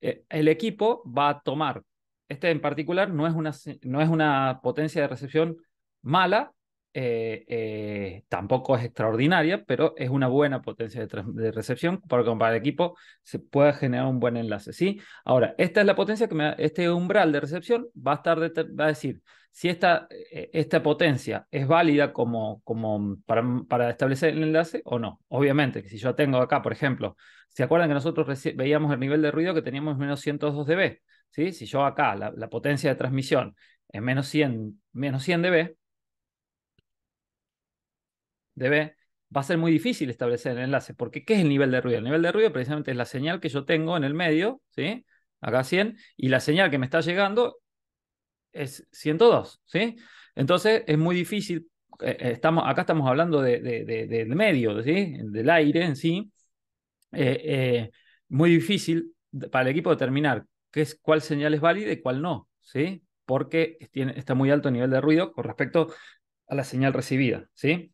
eh, el equipo va a tomar, este en particular no es una, no es una potencia de recepción mala, eh, eh, tampoco es extraordinaria, pero es una buena potencia de, recepción para para el equipo se puede generar un buen enlace. ¿sí? Ahora, esta es la potencia que me da, este umbral de recepción va a estar va a decir si esta, eh, esta potencia es válida como, como para, establecer el enlace o no. Obviamente, que si yo tengo acá, por ejemplo, ¿se acuerdan que nosotros veíamos el nivel de ruido que teníamos menos 102 dB? ¿sí? Si yo acá la, potencia de transmisión es menos 100, menos 100 dB, Debe, va a ser muy difícil establecer el enlace, porque ¿qué es el nivel de ruido? El nivel de ruido precisamente es la señal que yo tengo en el medio, ¿sí? Acá 100, y la señal que me está llegando es 102, ¿sí? Entonces es muy difícil, eh, eh, estamos, acá estamos hablando de, de, del medio, ¿sí? Del aire en sí, eh, muy difícil para el equipo determinar qué es, cuál señal es válida y cuál no, ¿sí? Porque tiene, está muy alto el nivel de ruido con respecto a la señal recibida, ¿sí?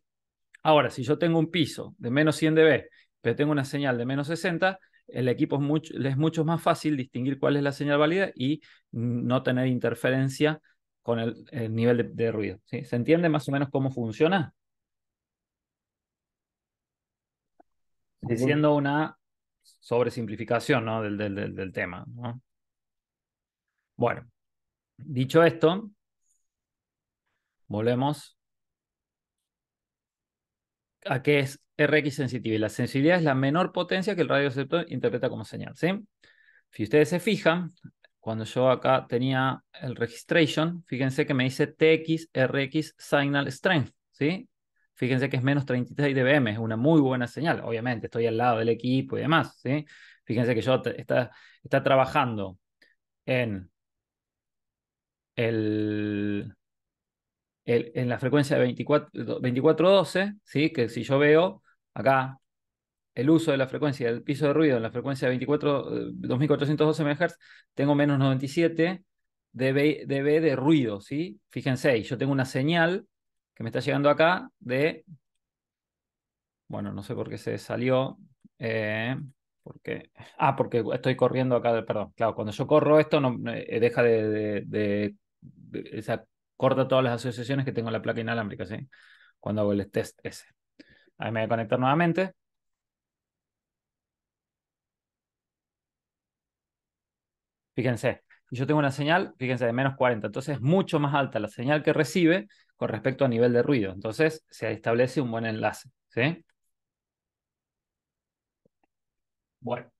Ahora, si yo tengo un piso de menos 100 dB, pero tengo una señal de menos 60, el equipo es mucho, es mucho más fácil distinguir cuál es la señal válida y no tener interferencia con el, nivel de, ruido. ¿Se entiende más o menos cómo funciona? Diciendo una sobresimplificación ¿no? del, del, tema. Bueno, dicho esto, volvemos a qué es RX y La sensibilidad es la menor potencia que el radioceptor interpreta como señal. ¿sí? Si ustedes se fijan, cuando yo acá tenía el registration, fíjense que me dice TX RX signal strength. ¿sí? Fíjense que es menos 33 dBm, es una muy buena señal. Obviamente, estoy al lado del equipo y demás. ¿sí? Fíjense que yo está, está trabajando en el en la frecuencia de 24.12, ¿sí? que si yo veo acá el uso de la frecuencia del piso de ruido en la frecuencia de 24, 2412 MHz, tengo menos 97 dB, de ruido, ¿sí? Fíjense, yo tengo una señal que me está llegando acá de... Bueno, no sé por qué se salió. Eh, porque, ah, porque estoy corriendo acá, perdón. Claro, cuando yo corro esto no, eh, deja de, de, corta todas las asociaciones que tengo la placa inalámbrica, ¿sí? Cuando hago el test ese. Ahí me voy a conectar nuevamente. Fíjense, yo tengo una señal, fíjense, de menos 40, entonces es mucho más alta la señal que recibe con respecto a nivel de ruido. Entonces se establece un buen enlace, ¿sí? Bueno.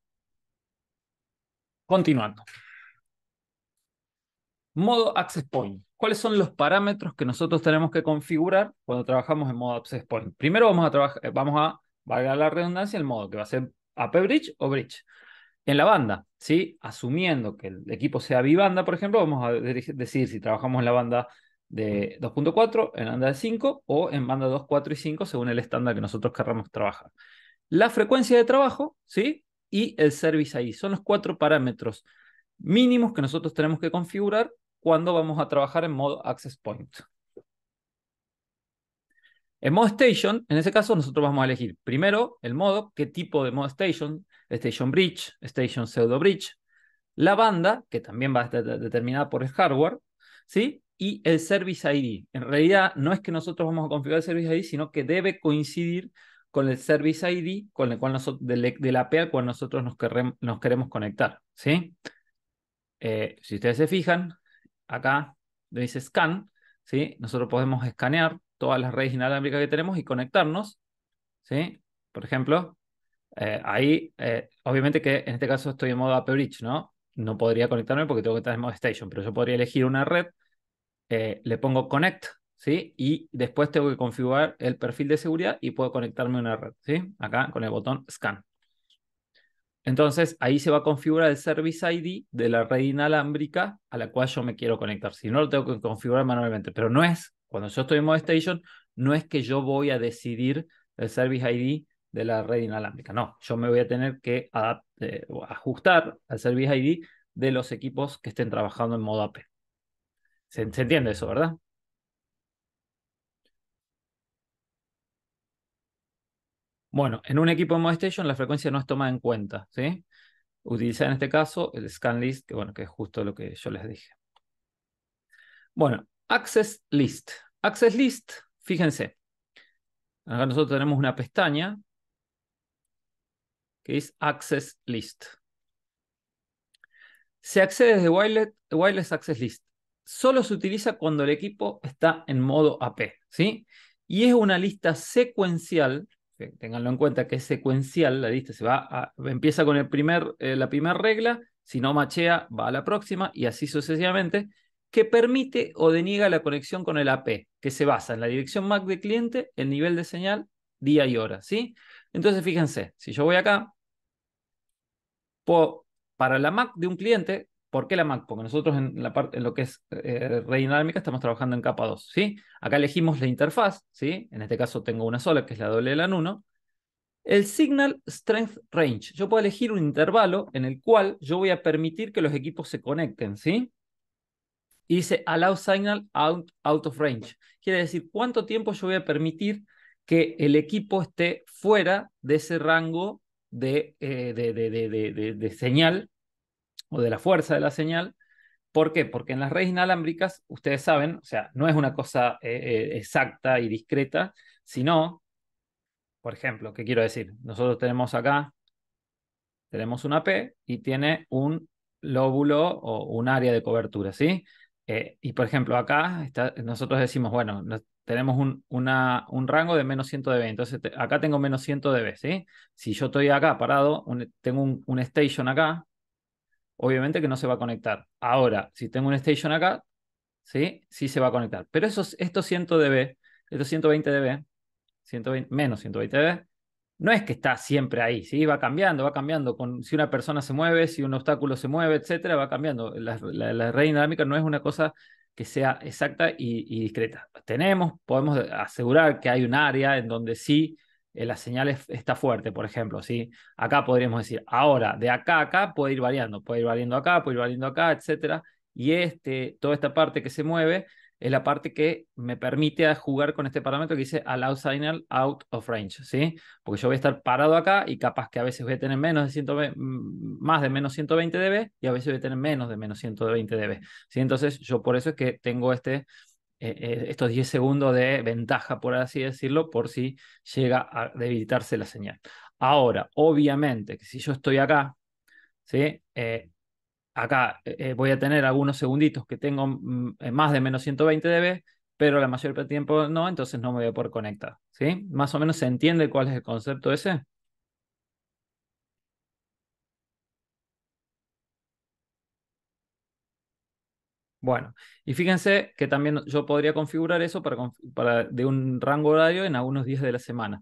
Continuando. Modo Access Point. ¿Cuáles son los parámetros que nosotros tenemos que configurar cuando trabajamos en modo Access Point? Primero vamos a trabajar, eh, vamos a, valga la redundancia, el modo que va a ser AP Bridge o Bridge. En la banda, ¿sí? Asumiendo que el equipo sea bibanda, por ejemplo, vamos a decir si trabajamos en la banda de 2.4, en banda de 5 o en banda 2, 4 y 5 según el estándar que nosotros querramos trabajar. La frecuencia de trabajo, ¿sí? Y el service ID. Son los cuatro parámetros mínimos que nosotros tenemos que configurar cuando vamos a trabajar en modo access point. En modo station, en ese caso, nosotros vamos a elegir primero el modo, qué tipo de modo station, station bridge, station pseudo bridge, la banda, que también va a estar determinada por el hardware, ¿sí? Y el service ID. En realidad, no es que nosotros vamos a configurar el service ID, sino que debe coincidir con el service ID con el cual nosotros, del, e-, del AP al cual nosotros nos, queremos conectar, ¿sí? Eh, si ustedes se fijan, acá donde dice scan, ¿sí? nosotros podemos escanear todas las redes inalámbricas que tenemos y conectarnos. ¿sí? Por ejemplo, eh, ahí, eh, obviamente que en este caso estoy en modo AP Bridge, ¿no? No podría conectarme porque tengo que estar en modo Station, pero yo podría elegir una red, eh, le pongo Connect, ¿sí? Y después tengo que configurar el perfil de seguridad y puedo conectarme a una red, ¿sí? Acá con el botón Scan. Entonces ahí se va a configurar el Service ID de la red inalámbrica a la cual yo me quiero conectar. Si no, lo tengo que configurar manualmente. Pero no es, cuando yo estoy en station no es que yo voy a decidir el Service ID de la red inalámbrica. No, yo me voy a tener que eh, ajustar al Service ID de los equipos que estén trabajando en modo AP. ¿Se, entiende eso, verdad? Bueno, en un equipo de Modestation la frecuencia no es tomada en cuenta, ¿sí? Utiliza en este caso el scan list, que bueno, que es justo lo que yo les dije. Bueno, access list. Access list, fíjense. Acá nosotros tenemos una pestaña que es access list. Se accede desde wireless, wireless access list. Solo se utiliza cuando el equipo está en modo AP, ¿sí? Y es una lista secuencial tenganlo en cuenta que es secuencial, la lista se va empieza con el primer, eh, la primera regla, si no machea, va a la próxima y así sucesivamente, que permite o deniega la conexión con el AP, que se basa en la dirección MAC de cliente, el nivel de señal, día y hora, ¿sí? Entonces, fíjense, si yo voy acá, para la MAC de un cliente, ¿Por qué la Mac? Porque nosotros en, la parte, en lo que es eh, red dinámica estamos trabajando en capa 2, ¿sí? Acá elegimos la interfaz, ¿sí? En este caso tengo una sola, que es la doble 1. El Signal Strength Range. Yo puedo elegir un intervalo en el cual yo voy a permitir que los equipos se conecten, ¿sí? Y dice Allow Signal out, of Range. Quiere decir cuánto tiempo yo voy a permitir que el equipo esté fuera de ese rango de, eh, de, de, de señal o de la fuerza de la señal. ¿Por qué? Porque en las redes inalámbricas, ustedes saben, o sea, no es una cosa eh, eh, exacta y discreta, sino, por ejemplo, ¿qué quiero decir? Nosotros tenemos acá, tenemos una P y tiene un lóbulo o un área de cobertura, ¿sí? Eh, y por ejemplo, acá nosotros decimos, bueno, tenemos un, un rango de menos 100 dB, entonces acá tengo menos 100 dB, ¿sí? Si yo estoy acá parado, tengo un, un station acá, obviamente que no se va a conectar. Ahora, si tengo una station acá, ¿sí? Sí se va a conectar. Pero esos, estos 100 dB, estos 120 dB, 120, menos 120 dB, no es que está siempre ahí, ¿sí? Va cambiando, va cambiando. Con, si una persona se mueve, si un obstáculo se mueve, etcétera, va cambiando. La, red dinámica no es una cosa que sea exacta y, y discreta. Tenemos, podemos asegurar que hay un área en donde sí eh, la señal está fuerte, por ejemplo, ¿sí? Acá podríamos decir, ahora, de acá a acá puede ir variando, puede ir variando acá, puede ir variando acá, etcétera. Y este, toda esta parte que se mueve es la parte que me permite jugar con este parámetro que dice allow signal out of range, ¿sí? Porque yo voy a estar parado acá y capaz que a veces voy a tener menos de 120, más de menos 120 dB y a veces voy a tener menos de menos 120 dB, ¿sí? Entonces yo por eso es que tengo este eh, eh, estos 10 segundos de ventaja, por así decirlo, por si llega a debilitarse la señal. Ahora, obviamente, que si yo estoy acá, ¿sí? Eh, acá voy a tener algunos segunditos que tengo mm, más de menos 120 dB, pero la mayor parte del tiempo no, entonces no me voy a poder conectar. ¿sí? Más o menos se entiende cuál es el concepto ese. Bueno, y fíjense que también yo podría configurar eso para, de un rango horario en algunos días de la semana.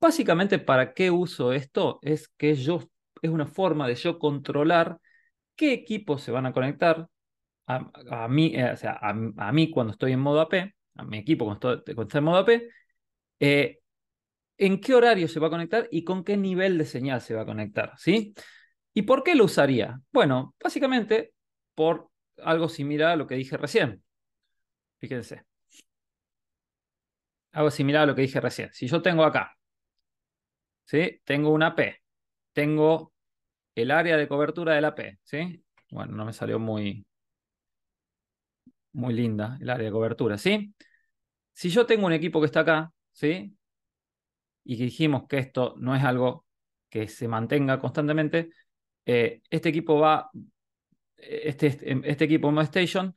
Básicamente, ¿para qué uso esto? Es que yo, es una forma de yo controlar qué equipos se van a conectar a, mí, eh, o sea, a, mí cuando estoy en modo AP, a mi equipo cuando, estoy, en modo AP, eh, en qué horario se va a conectar y con qué nivel de señal se va a conectar, ¿sí? ¿Y por qué lo usaría? Bueno, básicamente por algo similar a lo que dije recién. Fíjense. Algo similar a lo que dije recién. Si yo tengo acá, ¿sí? Tengo una P, tengo el área de cobertura de la P, ¿sí? Bueno, no me salió muy, muy linda el área de cobertura, ¿sí? Si yo tengo un equipo que está acá, ¿sí? Y dijimos que esto no es algo que se mantenga constantemente, eh, este equipo va, este, este, em, este equipo ModStation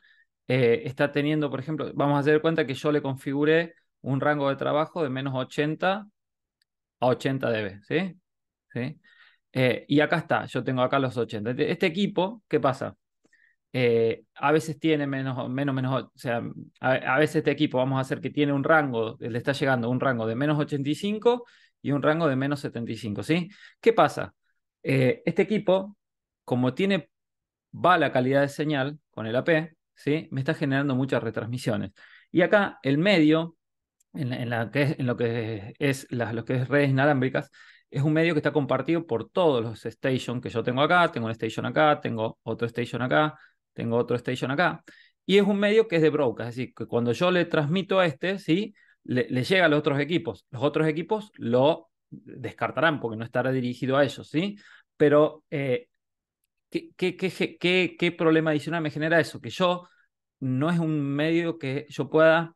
eh, está teniendo, por ejemplo, vamos a hacer cuenta que yo le configuré un rango de trabajo de menos 80 a 80 dB, ¿sí? ¿Sí? Eh, y acá está, yo tengo acá los 80. Este, este equipo, ¿qué pasa? Eh, a veces tiene menos, menos, menos, o sea, a, veces este equipo vamos a hacer que tiene un rango, le está llegando un rango de menos 85 y un rango de menos 75, ¿sí? ¿Qué pasa? Eh, este equipo, como tiene va la calidad de señal con el AP, ¿sí? me está generando muchas retransmisiones. Y acá el medio, en, lo que es, las lo es redes inalámbricas, es un medio que está compartido por todos los stations que yo tengo acá, tengo un station acá, tengo otro station acá, tengo otro station acá. Y es un medio que es de Broca, es decir, que cuando yo le transmito a este, ¿sí? le, llega a los otros equipos. Los otros equipos lo descartarán porque no estará dirigido a ellos, ¿sí? Pero eh, ¿Qué, qué, qué, problema adicional me genera eso? Que yo no es un medio que yo pueda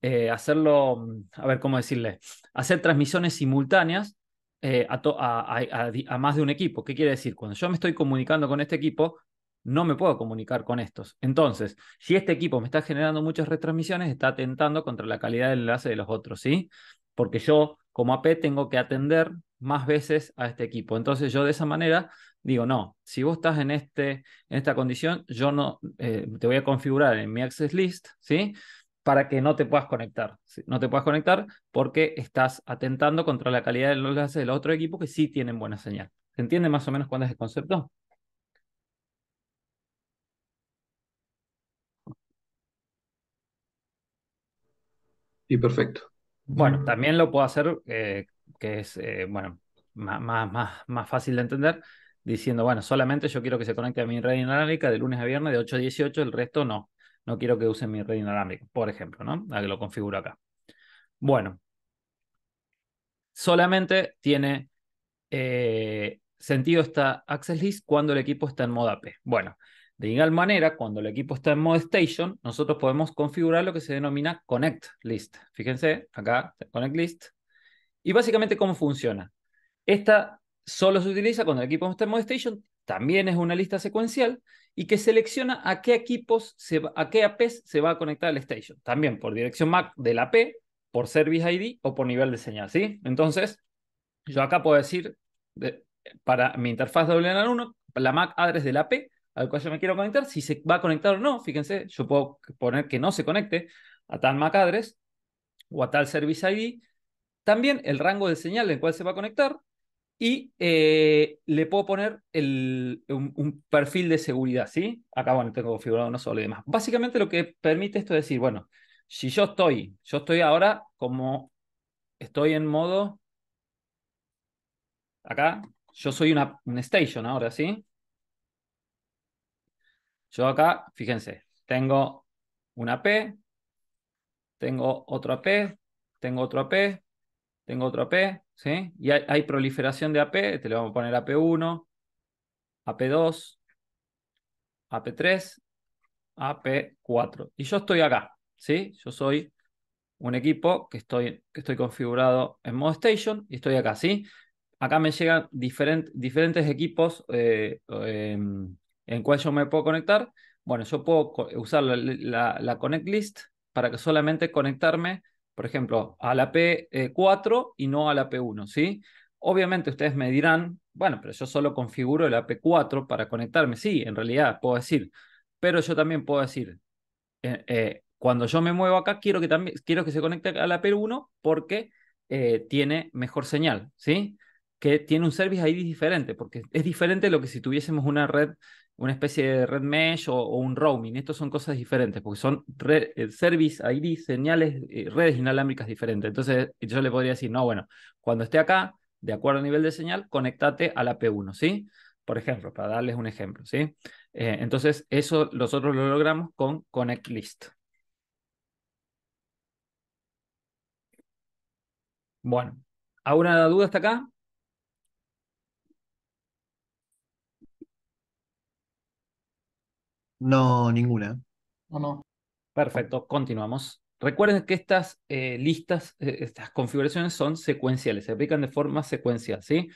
eh, hacerlo, mm, a ver cómo decirle, hacer transmisiones simultáneas eh, a, a, más de un equipo. ¿Qué quiere decir? Cuando yo me estoy comunicando con este equipo, no me puedo comunicar con estos. Entonces, si este equipo me está generando muchas retransmisiones, está atentando contra la calidad del enlace de los otros, ¿sí? Porque yo, como AP, tengo que atender más veces a este equipo. Entonces, yo de esa manera digo, no, si vos estás en, este, en esta condición, yo no eh, te voy a configurar en mi access list, ¿sí? Para que no te puedas conectar. No te puedas conectar porque estás atentando contra la calidad de los enlaces del otro equipo que sí tienen buena señal. ¿Se entiende más o menos cuál es el concepto? Y perfecto. Bueno, también lo puedo hacer, eh, que es, eh, bueno, más, más fácil de entender diciendo, bueno, solamente yo quiero que se conecte a mi red inalámbrica de lunes a viernes de 8 a 18, el resto no. No quiero que use mi red inalámbrica, por ejemplo, ¿no? A que lo configuro acá. Bueno, solamente tiene eh, sentido esta access list cuando el equipo está en modo AP. Bueno, de igual manera, cuando el equipo está en modo station, nosotros podemos configurar lo que se denomina connect list. Fíjense, acá, connect list. Y básicamente, ¿cómo funciona? Esta solo se utiliza cuando el equipo está en modo station, también es una lista secuencial y que selecciona a qué equipos, se a qué APs se va a conectar el station. También por dirección MAC de la AP, por Service ID o por nivel de señal, ¿sí? Entonces, yo acá puedo decir, para mi interfaz WLAN1, la MAC address la AP, al cual yo me quiero conectar, si se va a conectar o no, fíjense, yo puedo poner que no se conecte a tal MAC address o a tal Service ID. También el rango de señal en el cual se va a conectar, y eh, le puedo poner un, perfil de seguridad, ¿sí? Acá, bueno, tengo configurado no solo y demás. Básicamente lo que permite esto es decir, bueno, si yo estoy, yo estoy ahora como estoy en modo, acá, yo soy una, un station ahora, ¿sí? Yo acá, fíjense, tengo una P, tengo otra p tengo otro AP, tengo otro AP, ¿sí? Y hay, proliferación de AP, te le vamos a poner AP1, AP2, AP3, AP4. Y yo estoy acá, ¿sí? Yo soy un equipo que estoy, que estoy configurado en modo station y estoy acá, ¿sí? Acá me llegan diferentes equipos eh, em, en cual yo me puedo conectar. Bueno, yo puedo usar la, la, connect list para que solamente conectarme por ejemplo, a la P4 y no a la P1, ¿sí? Obviamente ustedes me dirán, bueno, pero yo solo configuro el AP4 para conectarme. Sí, en realidad puedo decir, pero yo también puedo decir, eh, eh, cuando yo me muevo acá, quiero que, también, quiero que se conecte a la P1 porque eh, tiene mejor señal, ¿sí? Que tiene un Service ID diferente, porque es diferente lo que si tuviésemos una red una especie de red mesh o, un roaming. Estos son cosas diferentes porque son eh, service ID, señales, eh, redes inalámbricas diferentes. Entonces yo le podría decir, no, bueno, cuando esté acá, de acuerdo a nivel de señal, conectate a la P1, ¿sí? Por ejemplo, para darles un ejemplo, ¿sí? Eh, entonces eso nosotros lo logramos con connect list. Bueno, ¿alguna duda hasta acá? No, ninguna. No, no. Perfecto, continuamos. Recuerden que estas eh, listas, eh, estas configuraciones son secuenciales, se aplican de forma secuencial, ¿sí?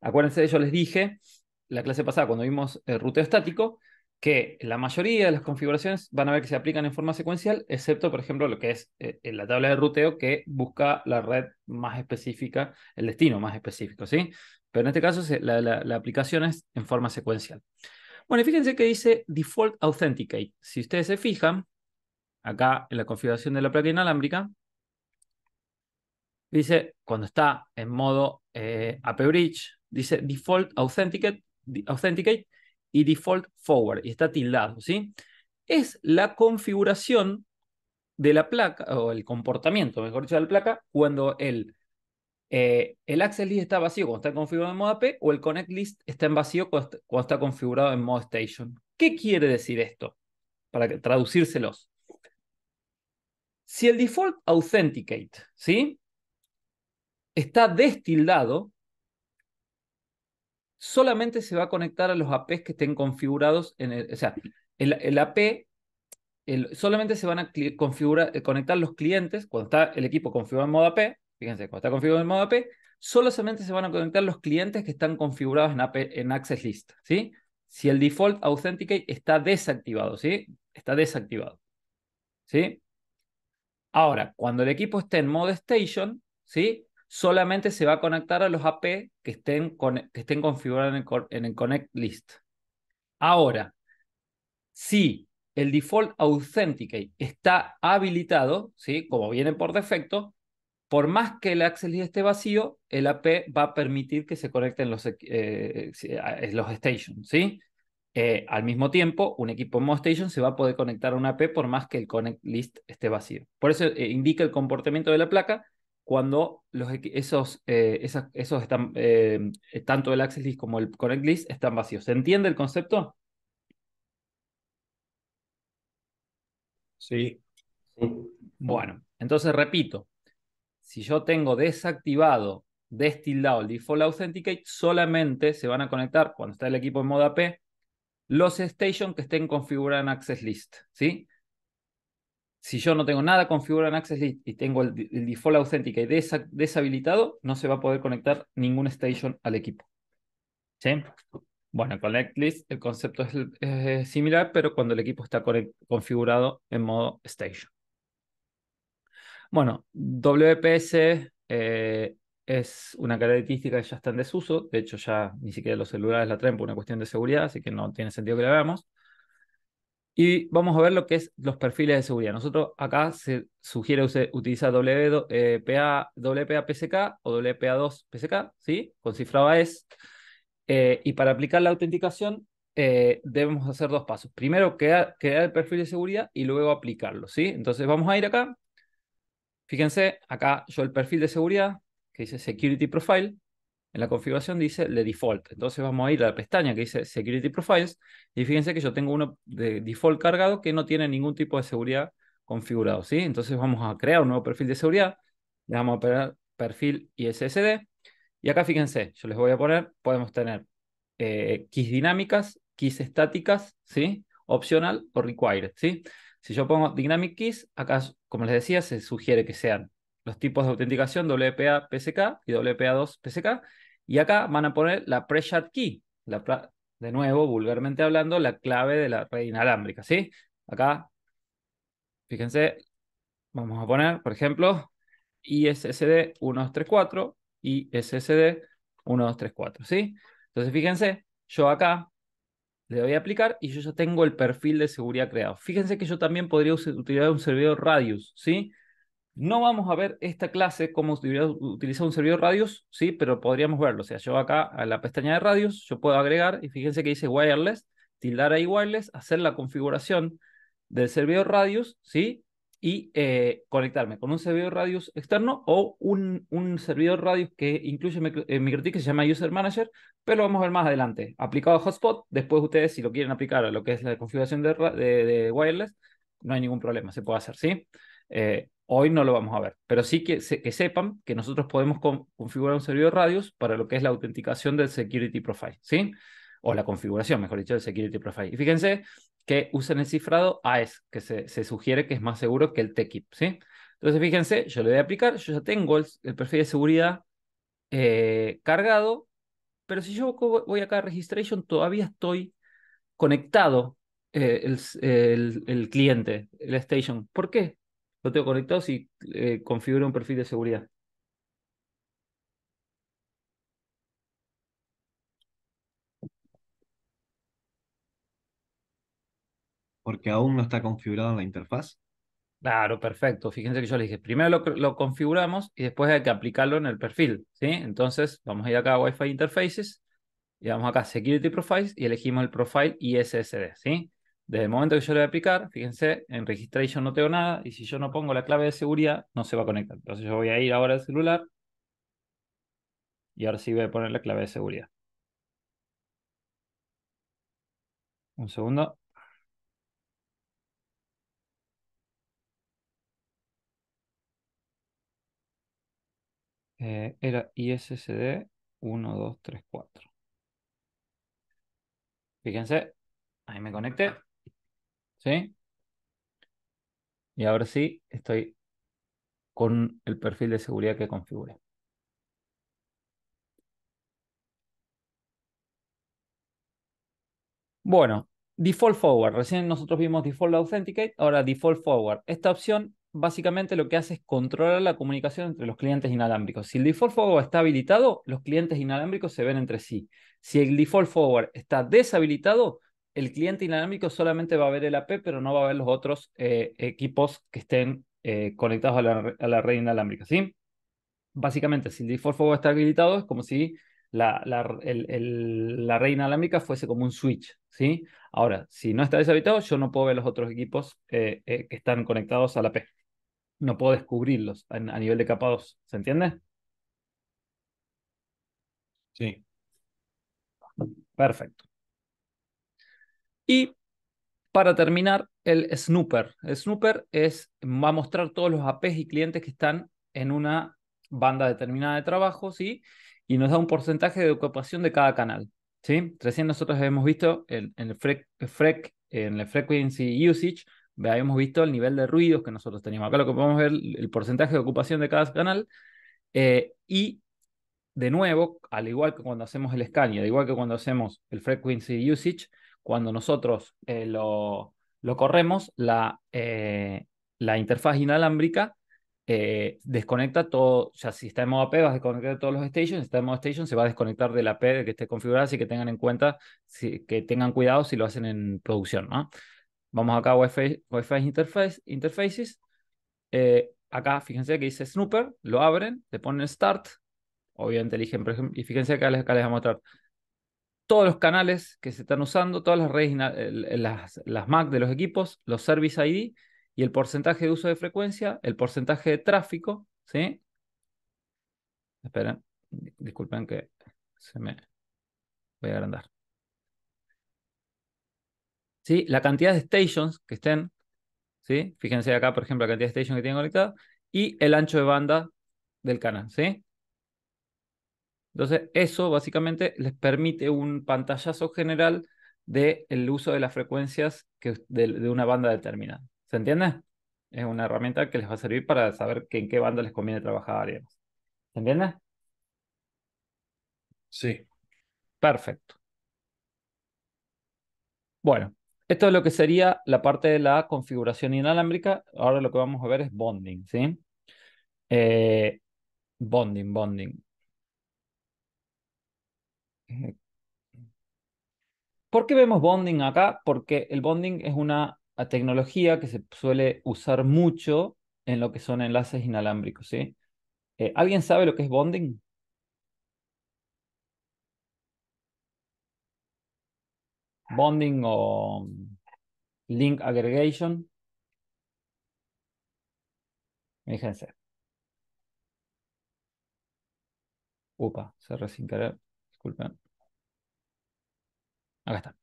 Acuérdense, yo les dije la clase pasada cuando vimos el ruteo estático que la mayoría de las configuraciones van a ver que se aplican en forma secuencial, excepto, por ejemplo, lo que es en eh, la tabla de ruteo que busca la red más específica, el destino más específico, ¿sí? Pero en este caso la aplicación es en forma secuencial. Bueno, fíjense que dice Default Authenticate. Si ustedes se fijan, acá en la configuración de la placa inalámbrica, dice, cuando está en modo eh, AP Bridge, dice Default Authenticate, Authenticate y Default Forward, y está tildado, ¿sí? Es la configuración de la placa, o el comportamiento, mejor dicho, de la placa, cuando el eh, el access list está vacío cuando está configurado en modo AP o el connect list está en vacío cuando está configurado en modo station. ¿Qué quiere decir esto? Para traducírselos. Si el default authenticate, ¿sí? Está destildado, solamente se va a conectar a los APs que estén configurados en el, o sea, el, AP solamente se van a configurar, conectar los clientes cuando está el equipo configurado en modo AP Fíjense, cuando está configurado en modo AP, solamente se van a conectar los clientes que están configurados en, en Access List, ¿sí? Si el default Authenticate está desactivado, ¿sí? Está desactivado, ¿sí? Ahora, cuando el equipo esté en modo Station, ¿sí? Solamente se va a conectar a los AP que estén, que estén configurados en el, Connect List. Ahora, si el default Authenticate está habilitado, ¿sí? como viene por defecto, por más que el access list esté vacío, el AP va a permitir que se conecten los, eh, eh, los stations, ¿sí? Eh, al mismo tiempo, un equipo en station se va a poder conectar a un AP por más que el connect list esté vacío. Por eso indica el comportamiento de la placa cuando los, esos, esos están, tanto el access list como el connect list están vacíos. ¿Se entiende el concepto? Sí. Bueno, entonces repito, si yo tengo desactivado, destildado el Default Authenticate, solamente se van a conectar, cuando está el equipo en modo AP, los station que estén configurados en Access List, ¿sí? Si yo no tengo nada configurado en Access List y tengo el, Default Authenticate deshabilitado, no se va a poder conectar ningún station al equipo. Bueno, con List el concepto es, similar, pero cuando el equipo está configurado en modo station. Bueno, WPS eh, es una característica que ya está en desuso, de hecho ya ni siquiera los celulares la traen por una cuestión de seguridad, así que no tiene sentido que la veamos. Y vamos a ver lo que es los perfiles de seguridad. Nosotros acá se sugiere utilizar WPA, WPA-PSK o WPA2-PSK, ¿sí? Con cifrado AES. Eh, y para aplicar la autenticación eh, debemos hacer dos pasos. Primero, crear, crear, el perfil de seguridad y luego aplicarlo, ¿sí? Entonces vamos a ir acá Fíjense, acá yo el perfil de seguridad, que dice Security Profile, en la configuración dice de default. Entonces vamos a ir a la pestaña que dice Security Profiles y fíjense que yo tengo uno de default cargado que no tiene ningún tipo de seguridad configurado, ¿sí? Entonces vamos a crear un nuevo perfil de seguridad, le vamos a poner perfil ISSD y acá fíjense, yo les voy a poner, podemos tener eh, keys dinámicas, keys estáticas, ¿sí? Optional o required, ¿sí? Si yo pongo Dynamic Keys, acá, como les decía, se sugiere que sean los tipos de autenticación WPA PSK y WPA2 PSK. Y acá van a poner la Pre-shared Key, de nuevo, vulgarmente hablando, la clave de la red inalámbrica. ¿sí? Acá, fíjense, vamos a poner, por ejemplo, ISSD 1234 y SSD 1234. ¿sí? Entonces, fíjense, yo acá le a aplicar y yo ya tengo el perfil de seguridad creado. Fíjense que yo también podría utilizar un servidor Radius, ¿sí? No vamos a ver esta clase cómo utilizar un servidor Radius, ¿sí? Pero podríamos verlo. O sea, yo acá a la pestaña de Radius, yo puedo agregar y fíjense que dice wireless, tildar ahí wireless, hacer la configuración del servidor Radius, ¿sí? y eh, conectarme con un servidor Radius externo o un, un servidor Radius que incluye micro, eh, MicroTik que se llama User Manager, pero lo vamos a ver más adelante. Aplicado a Hotspot, después ustedes si lo quieren aplicar a lo que es la configuración de, de, wireless, no hay ningún problema, se puede hacer, ¿sí? Eh, hoy no lo vamos a ver, pero sí que, sepan que nosotros podemos configurar un servidor Radius para lo que es la autenticación del Security Profile, ¿sí? sí o la configuración, mejor dicho, del Security Profile. Y fíjense que usan el cifrado AES, que se, sugiere que es más seguro que el TKIP, ¿sí? Entonces, fíjense, yo le voy a aplicar, yo ya tengo el, perfil de seguridad eh, cargado, pero si yo voy acá a Registration, todavía estoy conectado eh, el, cliente, el station. ¿Por qué? Lo tengo conectado si eh, configuro un perfil de seguridad. porque aún no está configurado en la interfaz? Claro, perfecto. Fíjense que yo les dije, primero lo, configuramos y después hay que aplicarlo en el perfil, ¿sí? Entonces, vamos a ir acá a Wi-Fi Interfaces, y vamos acá a Security Profiles y elegimos el profile ISSD, ¿sí? Desde el momento que yo lo voy a aplicar, fíjense, en Registration no tengo nada, y si yo no pongo la clave de seguridad, no se va a conectar. Entonces yo voy a ir ahora al celular, y ahora sí voy a poner la clave de seguridad. Un segundo. Eh, era ISSD 1234. Fíjense, ahí me conecté. ¿Sí? Y ahora sí, estoy con el perfil de seguridad que configure. Bueno, Default Forward. Recién nosotros vimos Default Authenticate, ahora Default Forward. Esta opción básicamente lo que hace es controlar la comunicación entre los clientes inalámbricos. Si el default forward está habilitado, los clientes inalámbricos se ven entre sí. Si el default forward está deshabilitado, el cliente inalámbrico solamente va a ver el AP, pero no va a ver los otros eh, equipos que estén eh, conectados a la, red inalámbrica. ¿sí? Básicamente, si el default forward está habilitado, es como si la, la, red inalámbrica fuese como un switch. ¿sí? Ahora, si no está deshabilitado, yo no puedo ver los otros equipos eh, que están conectados a la no puedo descubrirlos a, nivel de capados. ¿Se entiende? Sí. Perfecto. Y para terminar, el snooper. El snooper es, va a mostrar todos los APs y clientes que están en una banda determinada de trabajo, ¿sí? Y nos da un porcentaje de ocupación de cada canal, ¿sí? Recién nosotros hemos visto en, el, en el frequency usage, habíamos visto el nivel de ruidos que nosotros teníamos. Acá lo que podemos ver, el porcentaje de ocupación de cada canal. Eh, y de nuevo, al igual que cuando hacemos el scan y al igual que cuando hacemos el frequency usage, cuando nosotros eh, lo, lo, corremos, la, eh, la interfaz inalámbrica desconecta todo, ya si está en modo AP va a desconectar todos los stations, si está en modo station se va a desconectar de la AP que esté configurada, así que tengan en cuenta, que tengan cuidado si lo hacen en producción, ¿no? Vamos acá a Wi-Fi, Interfaces. Eh, acá fíjense que dice Snooper, lo abren, le ponen Start. Obviamente eligen, por ejemplo, y fíjense acá, acá les voy a mostrar todos los canales que se están usando, todas las redes, las, MAC de los equipos, los Service ID y el porcentaje de uso de frecuencia, el porcentaje de tráfico, ¿sí? Esperen, disculpen que se me... Voy a agrandar. ¿sí? la cantidad de stations que estén, ¿sí? fíjense acá, por ejemplo, la cantidad de stations que tienen conectadas, y el ancho de banda del canal. ¿sí? Entonces, eso básicamente les permite un pantallazo general del uso de las frecuencias de, una banda determinada. ¿Se entiende? Es una herramienta que les va a servir para saber en qué banda les conviene trabajar y ¿Se entiende? Sí. Perfecto. Bueno, esto es lo que sería la parte de la configuración inalámbrica. Ahora lo que vamos a ver es bonding, ¿sí? Eh, bonding, bonding. ¿Por qué vemos bonding acá? Porque el bonding es una tecnología que se suele usar mucho en lo que son enlaces inalámbricos, ¿sí? Eh, ¿Alguien sabe lo que es bonding? bonding o link aggregation. Fíjense. Upa, cerré sin querer. Disculpen. Acá está.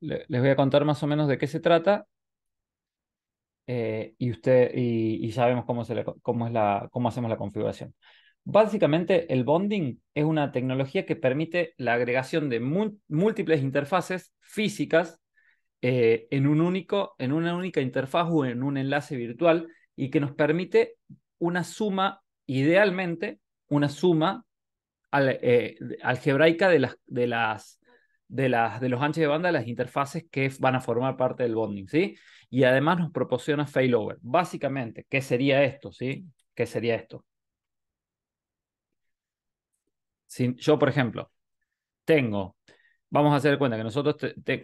les voy a contar más o menos de qué se trata. Eh, y usted y, y ya vemos cómo, se le, cómo, es la, cómo hacemos la configuración. Básicamente, el bonding es una tecnología que permite la agregación de múltiples interfaces físicas eh, en, un único, en una única interfaz o en un enlace virtual y que nos permite una suma, idealmente, una suma eh, algebraica de las, de, las, de, las, de los anchos de banda de las interfaces que van a formar parte del bonding, ¿sí? Y además nos proporciona failover. Básicamente, ¿qué sería esto, sí? ¿Qué sería esto? yo, por ejemplo, tengo, vamos a hacer cuenta que nosotros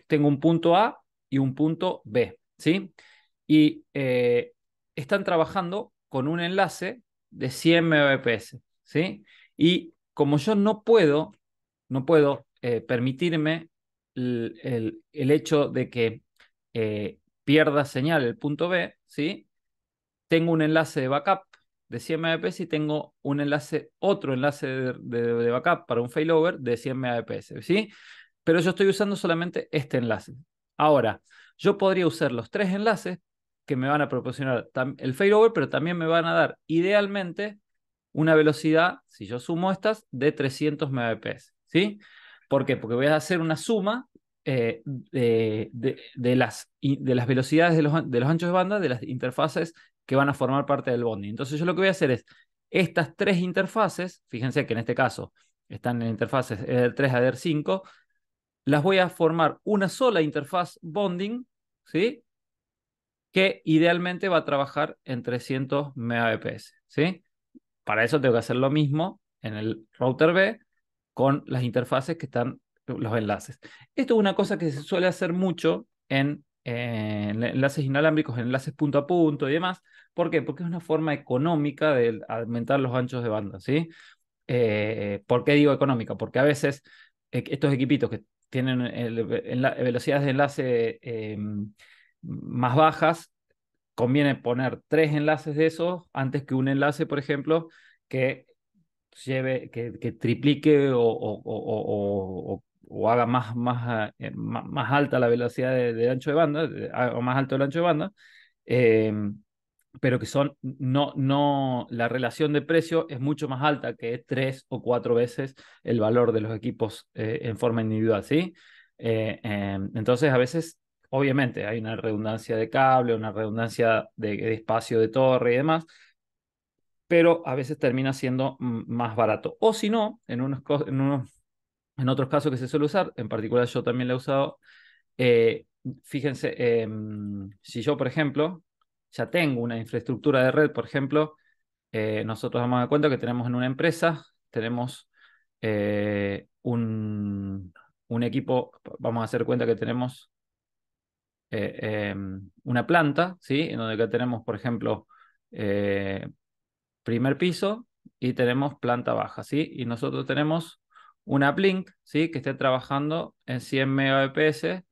tengo un punto A y un punto B, ¿sí? Y eh, están trabajando con un enlace de 100 Mbps, ¿sí? Y como yo no puedo, no puedo eh, permitirme el, el, hecho de que eh, pierda señal el punto B, ¿sí? Tengo un enlace de backup de 100 Mbps y tengo un enlace, otro enlace de, backup para un failover de 100 Mbps, ¿sí? Pero yo estoy usando solamente este enlace. Ahora, yo podría usar los tres enlaces que me van a proporcionar el failover, pero también me van a dar idealmente una velocidad, si yo sumo estas, de 300 Mbps, ¿sí? ¿Por qué? Porque voy a hacer una suma eh, de, de, las, de las velocidades de los, de los anchos de banda de las interfaces que van a formar parte del bonding. Entonces yo lo que voy a hacer es estas tres interfaces, fíjense que en este caso están en interfaces EDR3 a EDR5, las voy a formar una sola interfaz bonding, ¿sí? Que idealmente va a trabajar en 300 Mbps, ¿sí? Para eso tengo que hacer lo mismo en el router B con las interfaces que están los enlaces. Esto es una cosa que se suele hacer mucho en eh, enlaces inalámbricos, enlaces punto a punto y demás. ¿Por qué? Porque es una forma económica de aumentar los anchos de banda, ¿sí? Eh, ¿Por qué digo económica? Porque a veces eh, estos equipitos que tienen eh, velocidades de enlace más bajas, conviene poner tres enlaces de esos antes que un enlace, por ejemplo, que lleve, que, triplique o, o o haga más, más, ah, eh, más, alta la velocidad de, ancho de banda, ah, o más alto el ancho de banda, em, pero que son, no, no, la relación de precio es mucho más alta que tres o cuatro veces el valor de los equipos eh, en forma individual, ¿sí? Eh, em, entonces, a veces, obviamente, hay una redundancia de cable, una redundancia de, de, espacio de torre y demás, pero a veces termina siendo más barato. O si no, en unos, en unos en otros casos que se suele usar, en particular yo también la he usado, eh, fíjense, em, si yo, por ejemplo, ya tengo una infraestructura de red, por ejemplo, eh, nosotros nosotros a dar cuenta que tenemos en una empresa, tenemos eh, un, un, equipo, vamos a hacer cuenta que tenemos em, una planta, ¿sí? En donde que tenemos, por ejemplo, primer piso y tenemos planta baja, ¿sí? Y nosotros tenemos una Blink, ¿sí? que esté trabajando en 100 Mbps,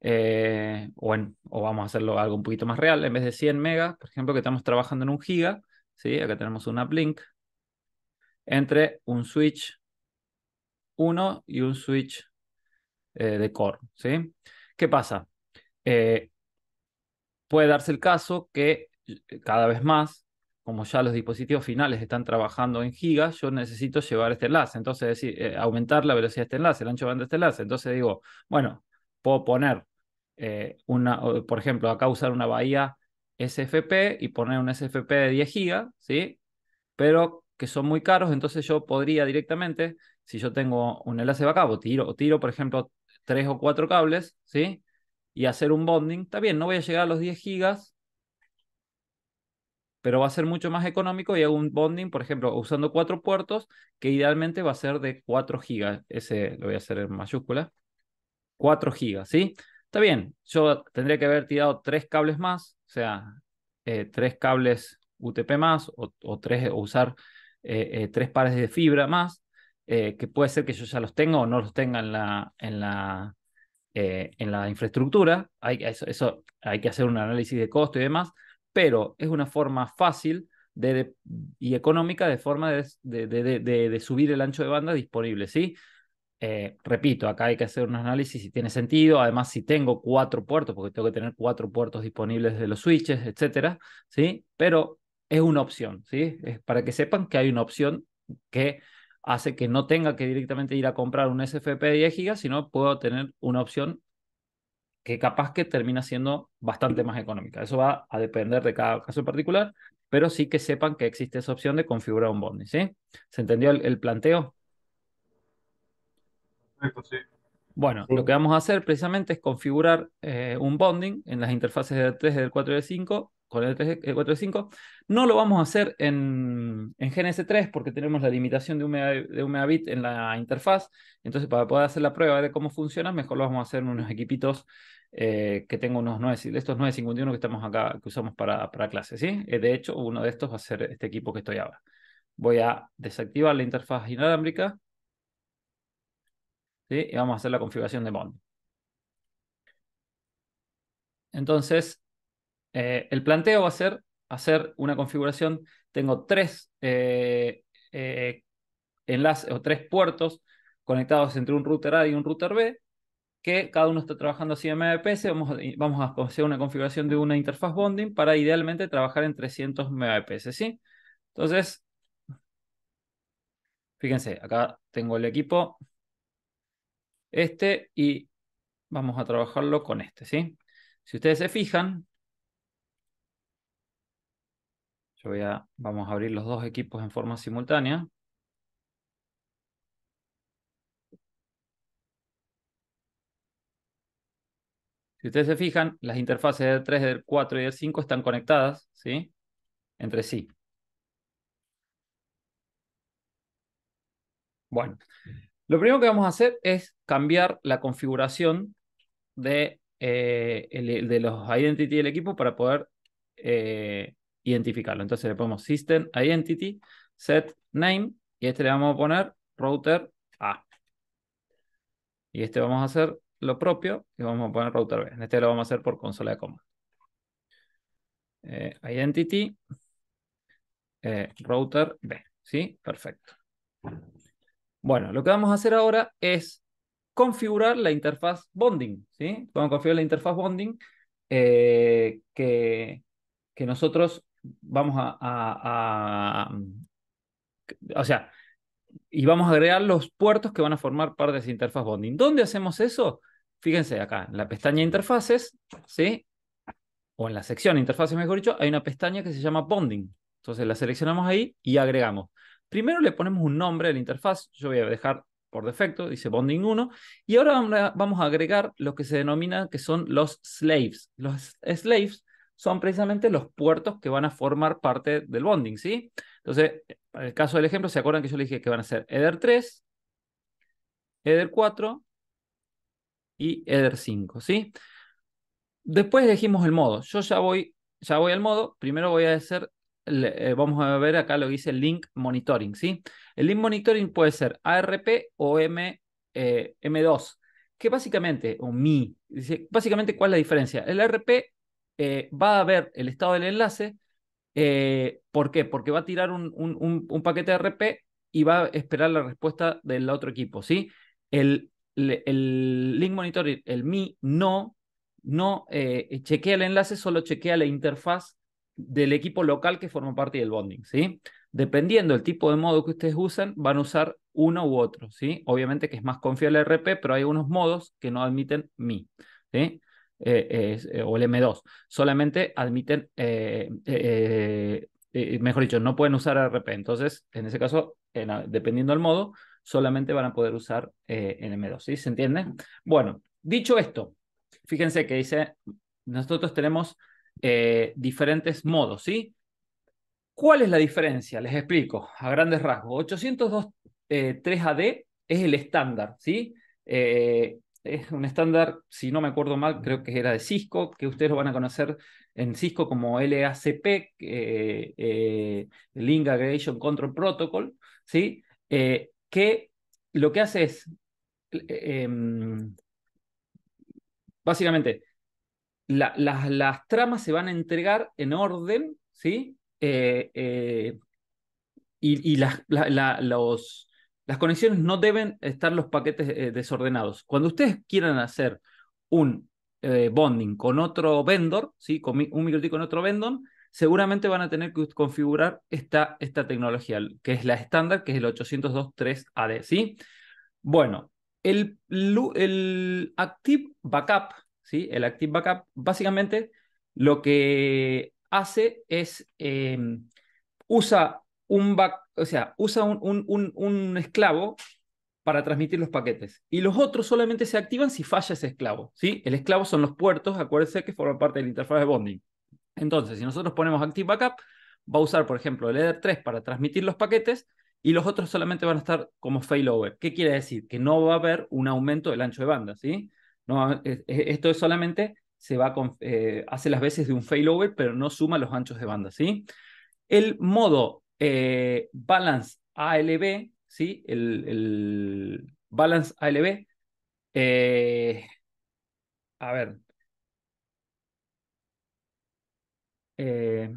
eh, o, vamos a hacerlo algo un poquito más real, en vez de 100 megas, por ejemplo, que estamos trabajando en un giga, ¿sí? acá tenemos una Blink, entre un switch 1 y un switch eh, de core. ¿sí? ¿Qué pasa? Eh, puede darse el caso que cada vez más como ya los dispositivos finales están trabajando en gigas, yo necesito llevar este enlace, entonces eh, aumentar la velocidad de este enlace, el ancho de banda de este enlace. Entonces digo, bueno, puedo poner eh, una, por ejemplo, acá usar una bahía SFP y poner un SFP de 10 gigas, ¿sí? Pero que son muy caros, entonces yo podría directamente, si yo tengo un enlace backup, tiro, o tiro, por ejemplo, tres o cuatro cables, ¿sí? Y hacer un bonding, está bien, no voy a llegar a los 10 gigas, pero va a ser mucho más económico y hago un bonding, por ejemplo, usando cuatro puertos, que idealmente va a ser de 4 gigas. Ese lo voy a hacer en mayúscula, 4 gigas, ¿sí? Está bien, yo tendría que haber tirado tres cables más, o sea, eh, tres cables UTP más o, tres, o usar eh, eh, tres pares de fibra más, que puede ser que yo ya los tenga o no los tenga en la, en la, en la infraestructura. Hay, eso, hay que hacer un análisis de costo y demás, pero es una forma fácil y económica de forma de, subir el ancho de banda disponible, ¿sí? Eh, repito, acá hay que hacer un análisis si tiene sentido, además si tengo cuatro puertos, porque tengo que tener cuatro puertos disponibles de los switches, etcétera, ¿sí? Pero es una opción, ¿sí? Es para que sepan que hay una opción que hace que no tenga que directamente ir a comprar un SFP de 10 GB, sino puedo tener una opción que capaz que termina siendo bastante más económica. Eso va a depender de cada caso en particular, pero sí que sepan que existe esa opción de configurar un bonding ¿Se entendió el, planteo? Bueno, lo que vamos a hacer precisamente es configurar eh, un bonding en las interfaces del 3, del 4 y del 5 con el 345. Eh, no lo vamos a hacer en, en GNS3 porque tenemos la limitación de un, megabit, de en la interfaz. Entonces, para poder hacer la prueba de cómo funciona, mejor lo vamos a hacer en unos equipitos eh, que tengo unos 9, estos 951 que estamos acá, que usamos para, para clases. ¿sí? Eh, de hecho, uno de estos va a ser este equipo que estoy ahora. Voy a desactivar la interfaz inalámbrica. Y vamos a hacer la configuración de bond. Entonces, eh, el planteo va a ser hacer una configuración. Tengo tres eh, eh, enlaces o tres puertos conectados entre un router A y un router B, que cada uno está trabajando así en Mbps. Vamos a, vamos a hacer una configuración de una interfaz bonding para idealmente trabajar en 300 Mbps, ¿sí? Entonces, fíjense, acá tengo el equipo este y vamos a trabajarlo con este, ¿sí? Si ustedes se fijan, Yo voy vamos a abrir los dos equipos en forma simultánea. Si ustedes se fijan, las interfaces del 3, del 4 y del 5 están conectadas, ¿sí? Entre sí. Bueno, lo primero que vamos a hacer es cambiar la configuración de, eh, de los identity del equipo para poder eh, identificarlo. Entonces le ponemos system identity set name y este le vamos a poner router A. Y este vamos a hacer lo propio y vamos a poner router B. En este lo vamos a hacer por consola de comando. Eh, identity eh, router B. ¿Sí? Perfecto. Bueno, lo que vamos a hacer ahora es configurar la interfaz bonding. ¿sí? Vamos a configurar la interfaz bonding eh, que, que nosotros vamos a, mm, o sea, y vamos a agregar los puertos que van a formar parte de esa interfaz bonding. ¿Dónde hacemos eso? Fíjense acá, en la pestaña interfaces, ¿sí? O en la sección interfaces, mejor dicho, hay una pestaña que se llama bonding. Entonces la seleccionamos ahí y agregamos. Primero le ponemos un nombre a la interfaz. Yo voy a dejar por defecto, dice bonding 1. Y ahora vamos a agregar lo que se denomina que son los slaves. Los slaves son precisamente los puertos que van a formar parte del bonding, ¿sí? Entonces, en el caso del ejemplo, ¿se acuerdan que yo les dije que van a ser Ether 3, Eder 4 y Eder 5, ¿sí? Después elegimos el modo. Yo ya voy, ya voy al modo. Primero voy a hacer, eh, vamos a ver acá lo que dice Link Monitoring, ¿sí? El Link Monitoring puede ser ARP o M, eh, M2, que básicamente, o MI, básicamente, ¿cuál es la diferencia? El ARP eh, va a ver el estado del enlace. Eh, ¿Por qué? Porque va a tirar un, un, paquete de RP y va a esperar la respuesta del otro equipo, ¿sí? El, el, link monitor el mi, no, no eh, chequea el enlace, solo chequea la interfaz del equipo local que forma parte del bonding, ¿sí? Dependiendo del tipo de modo que ustedes usen van a usar uno u otro, ¿sí? Obviamente que es más confiable el RP, pero hay unos modos que no admiten mi, ¿sí? Eh, eh, o el M2. Solamente admiten, eh, mejor dicho, no pueden usar ARP. Entonces, en ese caso, dependiendo del modo, solamente van a poder usar el M2. ¿Sí? ¿Se entiende? Bueno, dicho esto, fíjense que dice, nosotros tenemos diferentes modos, ¿sí? ¿Cuál es la diferencia? Les explico a grandes rasgos. 802.3 AD es el estándar, ¿sí? es un estándar, si no me acuerdo mal, creo que era de Cisco, que ustedes lo van a conocer en Cisco como LACP, eh, eh, Link Aggregation Control Protocol, ¿sí? Eh, que lo que hace es, em, básicamente, las tramas se van a entregar en orden, ¿sí? y, los las conexiones no deben estar los paquetes eh, desordenados. Cuando ustedes quieran hacer un eh, bonding con otro vendor, ¿sí? con un microtico con otro vendor, seguramente van a tener que configurar esta, esta tecnología, que es la estándar, que es el 802.3AD. ¿sí? Bueno, el, el Active Backup, ¿sí? el Active Backup básicamente lo que hace es eh, usa un o sea, usa un, un, un, esclavo para transmitir los paquetes. Y los otros solamente se activan si falla ese esclavo. ¿sí? El esclavo son los puertos, acuérdense que forman parte de la interfaz de bonding. Entonces, si nosotros ponemos Active Backup, va a usar, por ejemplo, el Ether 3 para transmitir los paquetes y los otros solamente van a estar como failover. ¿Qué quiere decir? Que no va a haber un aumento del ancho de banda. ¿sí? No, esto es solamente se va eh, hace las veces de un failover, pero no suma los anchos de banda. ¿sí? El modo eh, balance ALB, ¿sí? El, Balance ALB. Eh, a ver. Eh,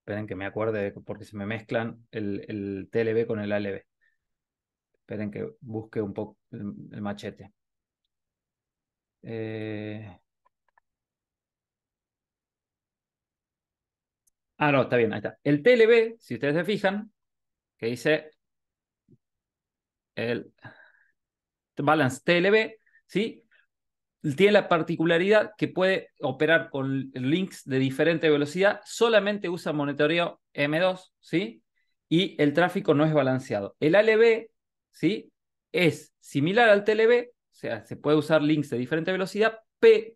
esperen que me acuerde porque se me mezclan el, el TLB con el ALB. Esperen que busque un poco el, machete. Eh, Ah, no, está bien, ahí está. El TLB, si ustedes se fijan, que dice el balance TLB, ¿sí? Tiene la particularidad que puede operar con links de diferente velocidad, solamente usa monitoreo M2, ¿sí? Y el tráfico no es balanceado. El ALB, ¿sí? Es similar al TLB, o sea, se puede usar links de diferente velocidad,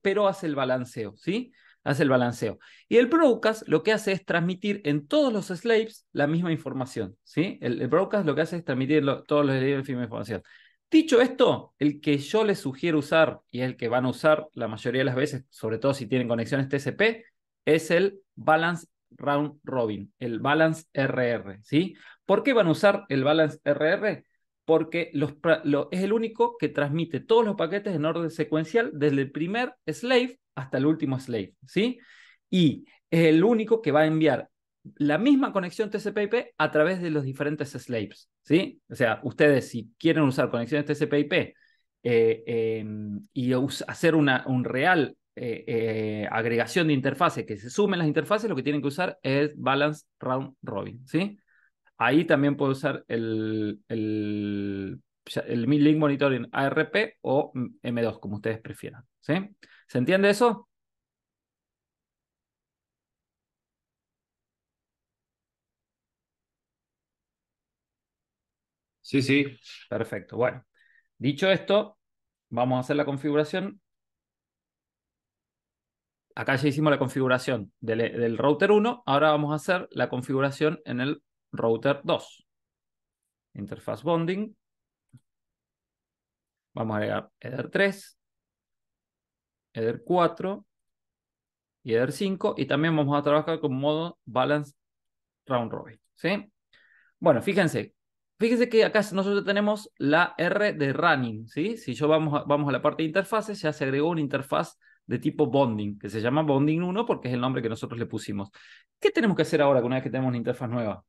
pero hace el balanceo, ¿sí? hace el balanceo. Y el broadcast lo que hace es transmitir en todos los slaves la misma información, ¿sí? El, broadcast lo que hace es transmitir todos los slaves misma información. Dicho esto, el que yo les sugiero usar y el que van a usar la mayoría de las veces, sobre todo si tienen conexiones TCP, es el Balance Round Robin, el Balance RR, ¿sí? ¿Por qué van a usar el Balance RR? Porque los, es el único que transmite todos los paquetes en orden secuencial desde el primer slave hasta el último slave, ¿sí? Y es el único que va a enviar la misma conexión TCP/IP a través de los diferentes slaves, ¿sí? O sea, ustedes si quieren usar conexiones TCP/IP eh, em, y hacer una un real eh, eh, agregación de interfaces que se sumen las interfaces, lo que tienen que usar es balance round robin, ¿sí? Ahí también puedo usar el, el, el link monitoring ARP o M2, como ustedes prefieran. ¿Se entiende eso? Sí, sí. Perfecto. Bueno, dicho esto, vamos a hacer la configuración. Acá ya hicimos la configuración del, del router 1, ahora vamos a hacer la configuración en el router 2. Interface bonding. Vamos a agregar header 3. Eder 4 y Eder 5. Y también vamos a trabajar con modo Balance Round Robin. ¿sí? Bueno, fíjense. Fíjense que acá nosotros tenemos la R de running. ¿sí? Si yo vamos vamos a la parte de interfaces, ya se agregó una interfaz de tipo bonding, que se llama bonding 1 porque es el nombre que nosotros le pusimos. ¿Qué tenemos que hacer ahora una vez que tenemos una interfaz nueva?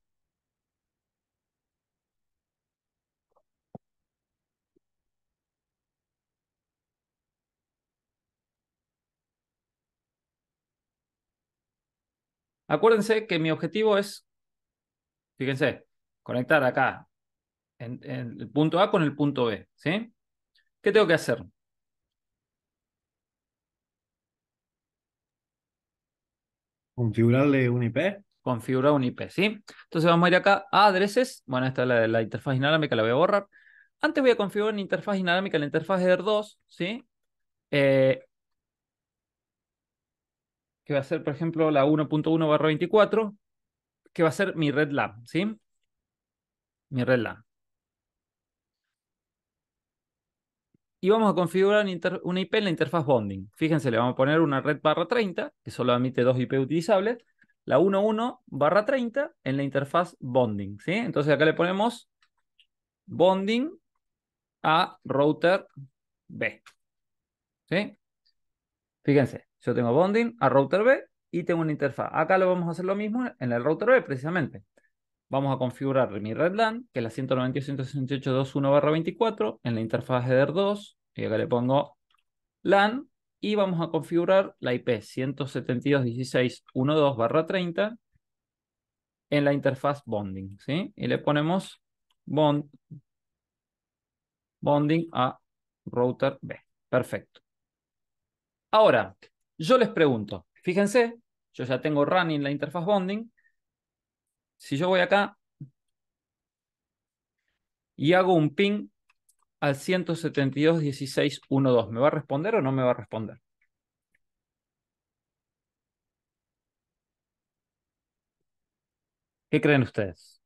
Acuérdense que mi objetivo es, fíjense, conectar acá en, el punto A con el punto B, ¿sí? ¿Qué tengo que hacer? Configurarle un IP. Configurar un IP, ¿sí? Entonces vamos a ir acá a adreses. Bueno, esta es la de la interfaz dinámica, la voy a borrar. Antes voy a configurar una interfaz en la interfaz ER2, ¿sí? Eh, que va a ser, por ejemplo, la 1.1 barra 24, que va a ser mi red lab, ¿sí? Mi red lab. Y vamos a configurar una IP en la interfaz bonding. Fíjense, le vamos a poner una red barra 30, que solo admite dos IP utilizables, la 1.1 barra 30 en la interfaz bonding, ¿sí? Entonces acá le ponemos bonding a router B, ¿sí? Fíjense, yo tengo bonding a router B y tengo una interfaz. Acá lo vamos a hacer lo mismo en el router B precisamente. Vamos a configurar mi red LAN, que es la 192.168.2.1/24, en la interfaz header 2, y acá le pongo LAN y vamos a configurar la IP 172.16.1.2/30 en la interfaz bonding, ¿sí? Y le ponemos bond bonding a router B. Perfecto. Ahora, yo les pregunto, fíjense, yo ya tengo running la interfaz bonding. Si yo voy acá y hago un ping al 172.16.1.2, ¿me va a responder o no me va a responder? ¿Qué creen ustedes?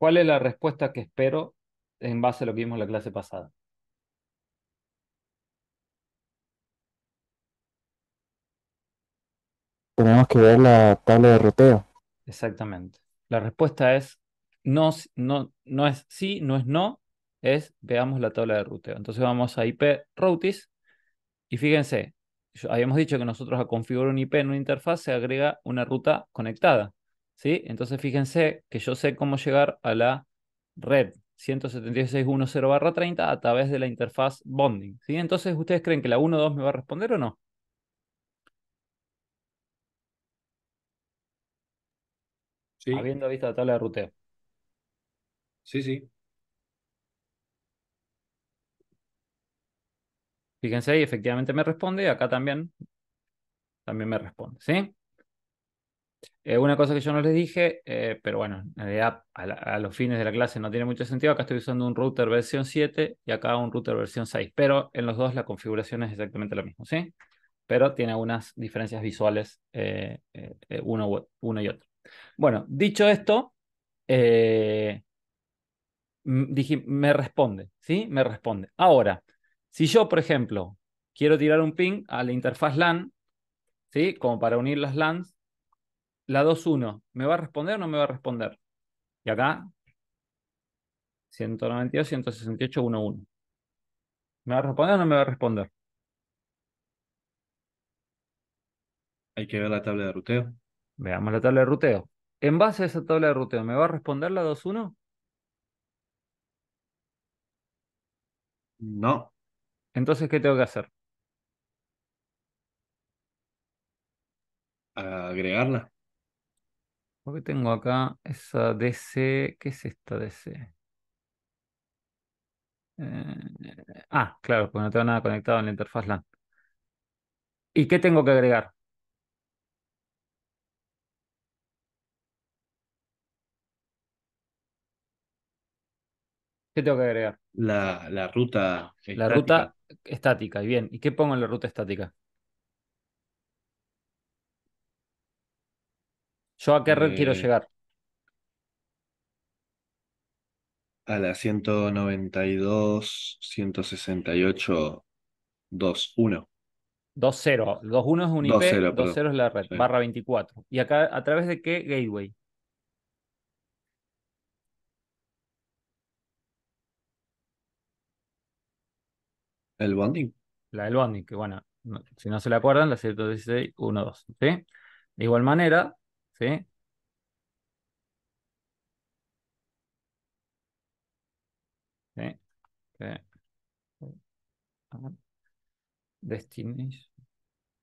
¿Cuál es la respuesta que espero en base a lo que vimos en la clase pasada? Tenemos que ver la tabla de roteo. Exactamente. La respuesta es no, no, no es sí, no es no, es veamos la tabla de ruteo. Entonces vamos a IP routes y fíjense, habíamos dicho que nosotros a configurar un IP en una interfaz se agrega una ruta conectada. ¿sí? Entonces fíjense que yo sé cómo llegar a la red 176.10-30 a través de la interfaz bonding, ¿sí? Entonces, ¿ustedes creen que la 1.2 me va a responder o no? Sí. Habiendo visto la tabla de ruteo. Sí, sí. Fíjense ahí, efectivamente me responde, acá también, también me responde, ¿sí? una cosa que yo no les dije, eh, pero bueno, en realidad a, los fines de la clase no tiene mucho sentido. Acá estoy usando un router versión 7 y acá un router versión 6, pero en los dos la configuración es exactamente la misma, ¿sí? Pero tiene algunas diferencias visuales eh, eh, uno, uno, y otro. Bueno, dicho esto, dije, me responde, ¿sí? Me responde. Ahora, si yo, por ejemplo, quiero tirar un ping a la interfaz LAN, ¿sí? Como para unir las LANs, la 2.1, ¿me va a responder o no me va a responder? Y acá, 192, 168, ¿Me va a responder o no me va a responder? Hay que ver la tabla de ruteo. Veamos la tabla de ruteo. En base a esa tabla de ruteo, ¿me va a responder la 2.1? No. Entonces, ¿qué tengo que hacer? Agregarla. Porque tengo acá esa DC. ¿Qué es esta DC? Eh, ah, claro, porque no tengo nada conectado en la interfaz LAN. ¿Y qué tengo que agregar? ¿Qué tengo que agregar? La, la ruta La ruta estática. Y bien, ¿y qué pongo en la ruta estática? ¿Yo a qué red quiero eh, llegar? a la 192, 168, 2, 2.0. 2.1 es un IP, 2.0, 0 es la red, barra 24. ¿Y acá a través de qué gateway? ¿El bonding? La del bonding, que bueno, si no se la acuerdan, la 116.1.2. ¿sí? De igual manera, ¿sí? ¿Sí? Destination,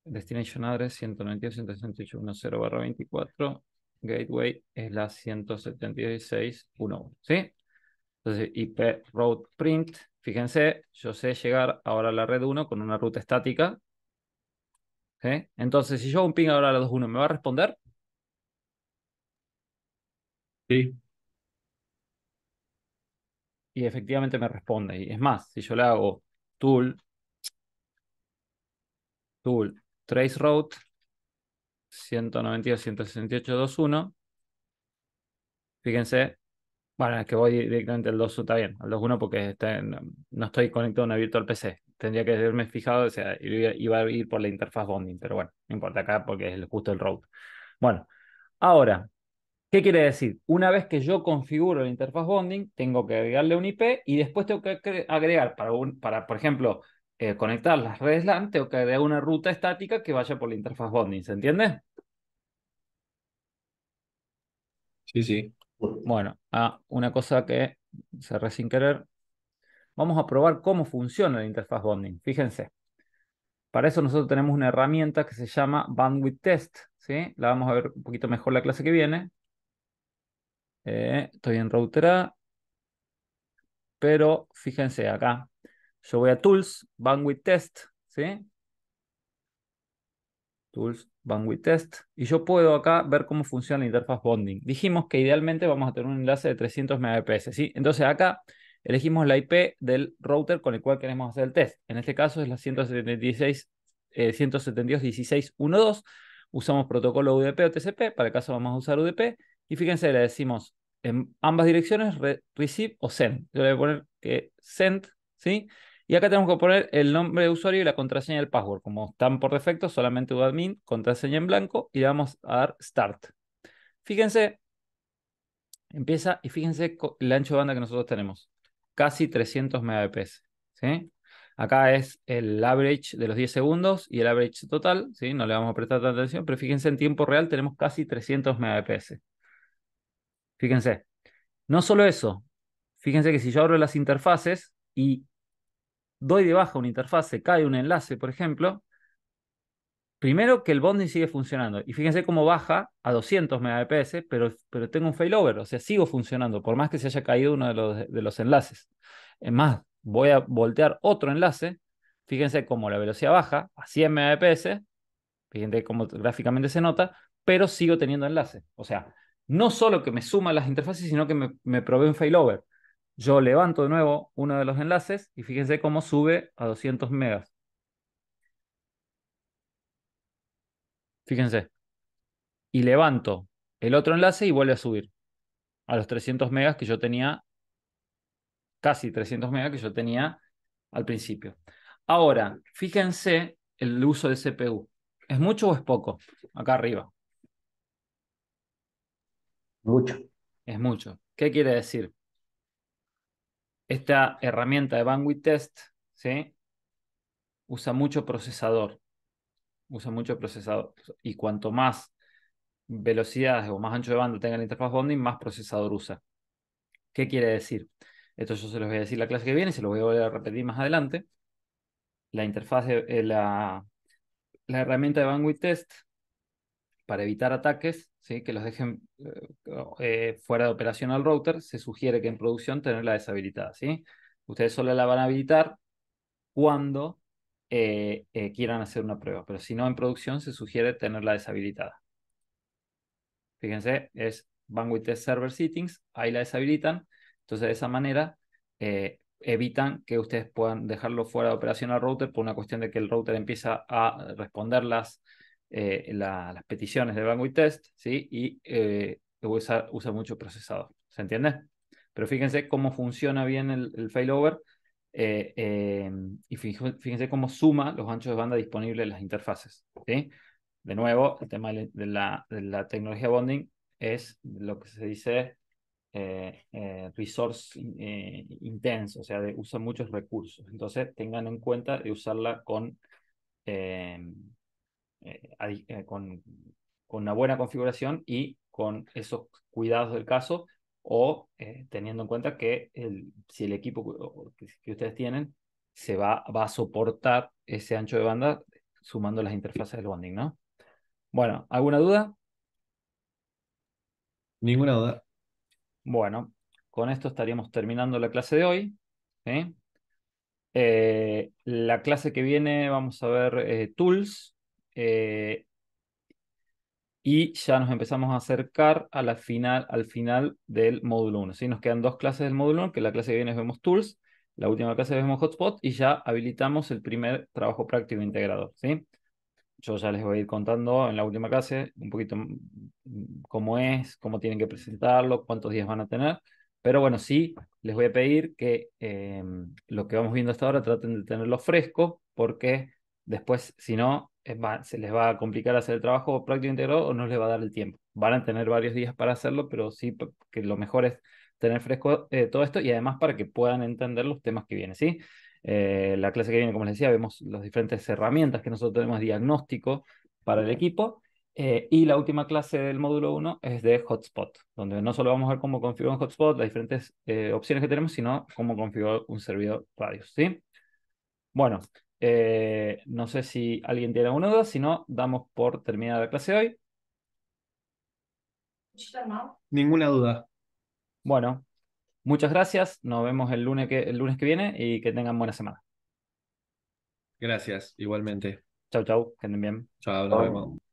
Destination Address 192.168.10-24. Gateway es la 176.1.1 ¿Sí? Entonces, IP road print. Fíjense, yo sé llegar ahora a la red 1 con una ruta estática. Entonces, si yo hago un ping ahora a la 2.1, ¿me va a responder? Sí. Y efectivamente me responde. Y es más, si yo le hago tool, tool, trace route, 192, 168, 21. Fíjense, bueno, es que voy directamente al 2.1, está bien, al 2.1 porque no estoy conectado a una virtual PC. Tendría que haberme fijado, o sea, iba a ir por la interfaz bonding, pero bueno, no importa acá porque es justo el route. Bueno, ahora, ¿Qué quiere decir? Una vez que yo configuro la interfaz bonding, tengo que agregarle un IP y después tengo que agregar, para, para por ejemplo, eh, conectar las redes LAN, tengo que agregar una ruta estática que vaya por la interfaz bonding, ¿se entiende? Sí, sí. Bueno, ah, una cosa que cerré sin querer. Vamos a probar cómo funciona la interfaz bonding. Fíjense. Para eso nosotros tenemos una herramienta que se llama Bandwidth Test. ¿sí? La vamos a ver un poquito mejor la clase que viene. Eh, estoy en router A. Pero fíjense acá. Yo voy a Tools, Bandwidth Test, ¿sí? Tools, Bandwidth Test. Y yo puedo acá ver cómo funciona la interfaz bonding. Dijimos que idealmente vamos a tener un enlace de 300 Mbps, ¿sí? Entonces acá elegimos la IP del router con el cual queremos hacer el test. En este caso es la 172.16.1.2. Eh, Usamos protocolo UDP o TCP, para el caso vamos a usar UDP. Y fíjense, le decimos en ambas direcciones receive o send. Yo le voy a poner que send, ¿sí? Y acá tenemos que poner el nombre de usuario y la contraseña del password. Como están por defecto, solamente admin, contraseña en blanco y le vamos a dar start. Fíjense, empieza y fíjense el ancho de banda que nosotros tenemos. Casi 300 Mbps, ¿sí? Acá es el average de los 10 segundos y el average total, ¿sí? No le vamos a prestar tanta atención, pero fíjense en tiempo real tenemos casi 300 Mbps, Fíjense, no solo eso, fíjense que si yo abro las interfaces y doy de baja una interfase, cae un enlace, por ejemplo, primero que el bonding sigue funcionando. Y fíjense cómo baja a 200 Mbps, pero, pero tengo un failover, o sea, sigo funcionando, por más que se haya caído uno de los, de los enlaces. Es más, voy a voltear otro enlace, fíjense cómo la velocidad baja a 100 Mbps, fíjense cómo gráficamente se nota, pero sigo teniendo enlace. O sea, no solo que me suma las interfaces, sino que me, me provee un failover. Yo levanto de nuevo uno de los enlaces y fíjense cómo sube a 200 megas. Fíjense. Y levanto el otro enlace y vuelve a subir a los 300 megas que yo tenía, casi 300 megas que yo tenía al principio. Ahora, fíjense el uso de CPU. ¿Es mucho o es poco? Acá arriba. Mucho. Es mucho. ¿Qué quiere decir? Esta herramienta de Bandwidth Test ¿sí? usa mucho procesador. Usa mucho procesador. Y cuanto más velocidades o más ancho de banda tenga la interfaz bonding, más procesador usa. ¿Qué quiere decir? Esto yo se los voy a decir la clase que viene, se los voy a volver a repetir más adelante. La interfaz eh, la, la herramienta de Bandwidth Test para evitar ataques que los dejen eh, eh, fuera de operación al router, se sugiere que en producción tenerla deshabilitada. ¿sí? Ustedes solo la van a habilitar cuando eh, quieran hacer una prueba, pero si no en producción se sugiere tenerla deshabilitada. Fíjense, es Bandwidth Test Server Settings, ahí la deshabilitan, entonces de esa manera evitan que ustedes puedan dejarlo fuera de operación al router por una cuestión de que el router empieza a responderlas eh, las peticiones de Bangui Test, ¿sí? Y eh, usa, mucho procesador, ¿se entiende? Pero fíjense cómo funciona bien el, failover eh, y fíjense cómo suma los anchos de banda disponibles en las interfaces, ¿sí? De nuevo, el tema de la, de la tecnología bonding es lo que se dice resource eh, intense, o sea, de, usa muchos recursos. Entonces, tengan en cuenta de usarla con, eh, eh, con, una buena configuración y con esos cuidados del caso o eh, teniendo en cuenta que si el equipo que, ustedes tienen se va, va a soportar ese ancho de banda sumando las interfaces del bonding, ¿no? Bueno, ¿alguna duda? Ninguna duda. Bueno, con esto estaríamos terminando la clase de hoy. la clase que viene vamos a ver tools, eh, y ya nos empezamos a acercar a la final, al final del módulo 1. ¿sí? Nos quedan dos clases del módulo 1, que la clase que viene vemos Tools, la última clase vemos Hotspot y ya habilitamos el primer trabajo práctico integrador. ¿sí? Yo ya les voy a ir contando en la última clase un poquito cómo es, cómo tienen que presentarlo, cuántos días van a tener. Pero bueno, sí, les voy a pedir que eh, lo que vamos viendo hasta ahora traten de tenerlo fresco porque Después, si no, se les va a complicar hacer el trabajo práctico integrado o no les va a dar el tiempo. Van a tener varios días para hacerlo, pero sí que lo mejor es tener fresco eh, todo esto y además para que puedan entender los temas que vienen, ¿sí? Eh, la clase que viene, como les decía, vemos las diferentes herramientas que nosotros tenemos diagnóstico para el equipo. Eh, y la última clase del módulo 1 es de hotspot, donde no solo vamos a ver cómo configurar un hotspot, las diferentes opciones que tenemos, sino cómo configurar un servidor radio. ¿sí? Bueno, eh, no sé si alguien tiene alguna duda, si no, damos por terminada la clase de hoy. Ninguna duda. Bueno, muchas gracias. Nos vemos el lunes que, el lunes que viene y que tengan buena semana. Gracias, igualmente. Chau, chau. Que anden bien. Chao, nos vemos.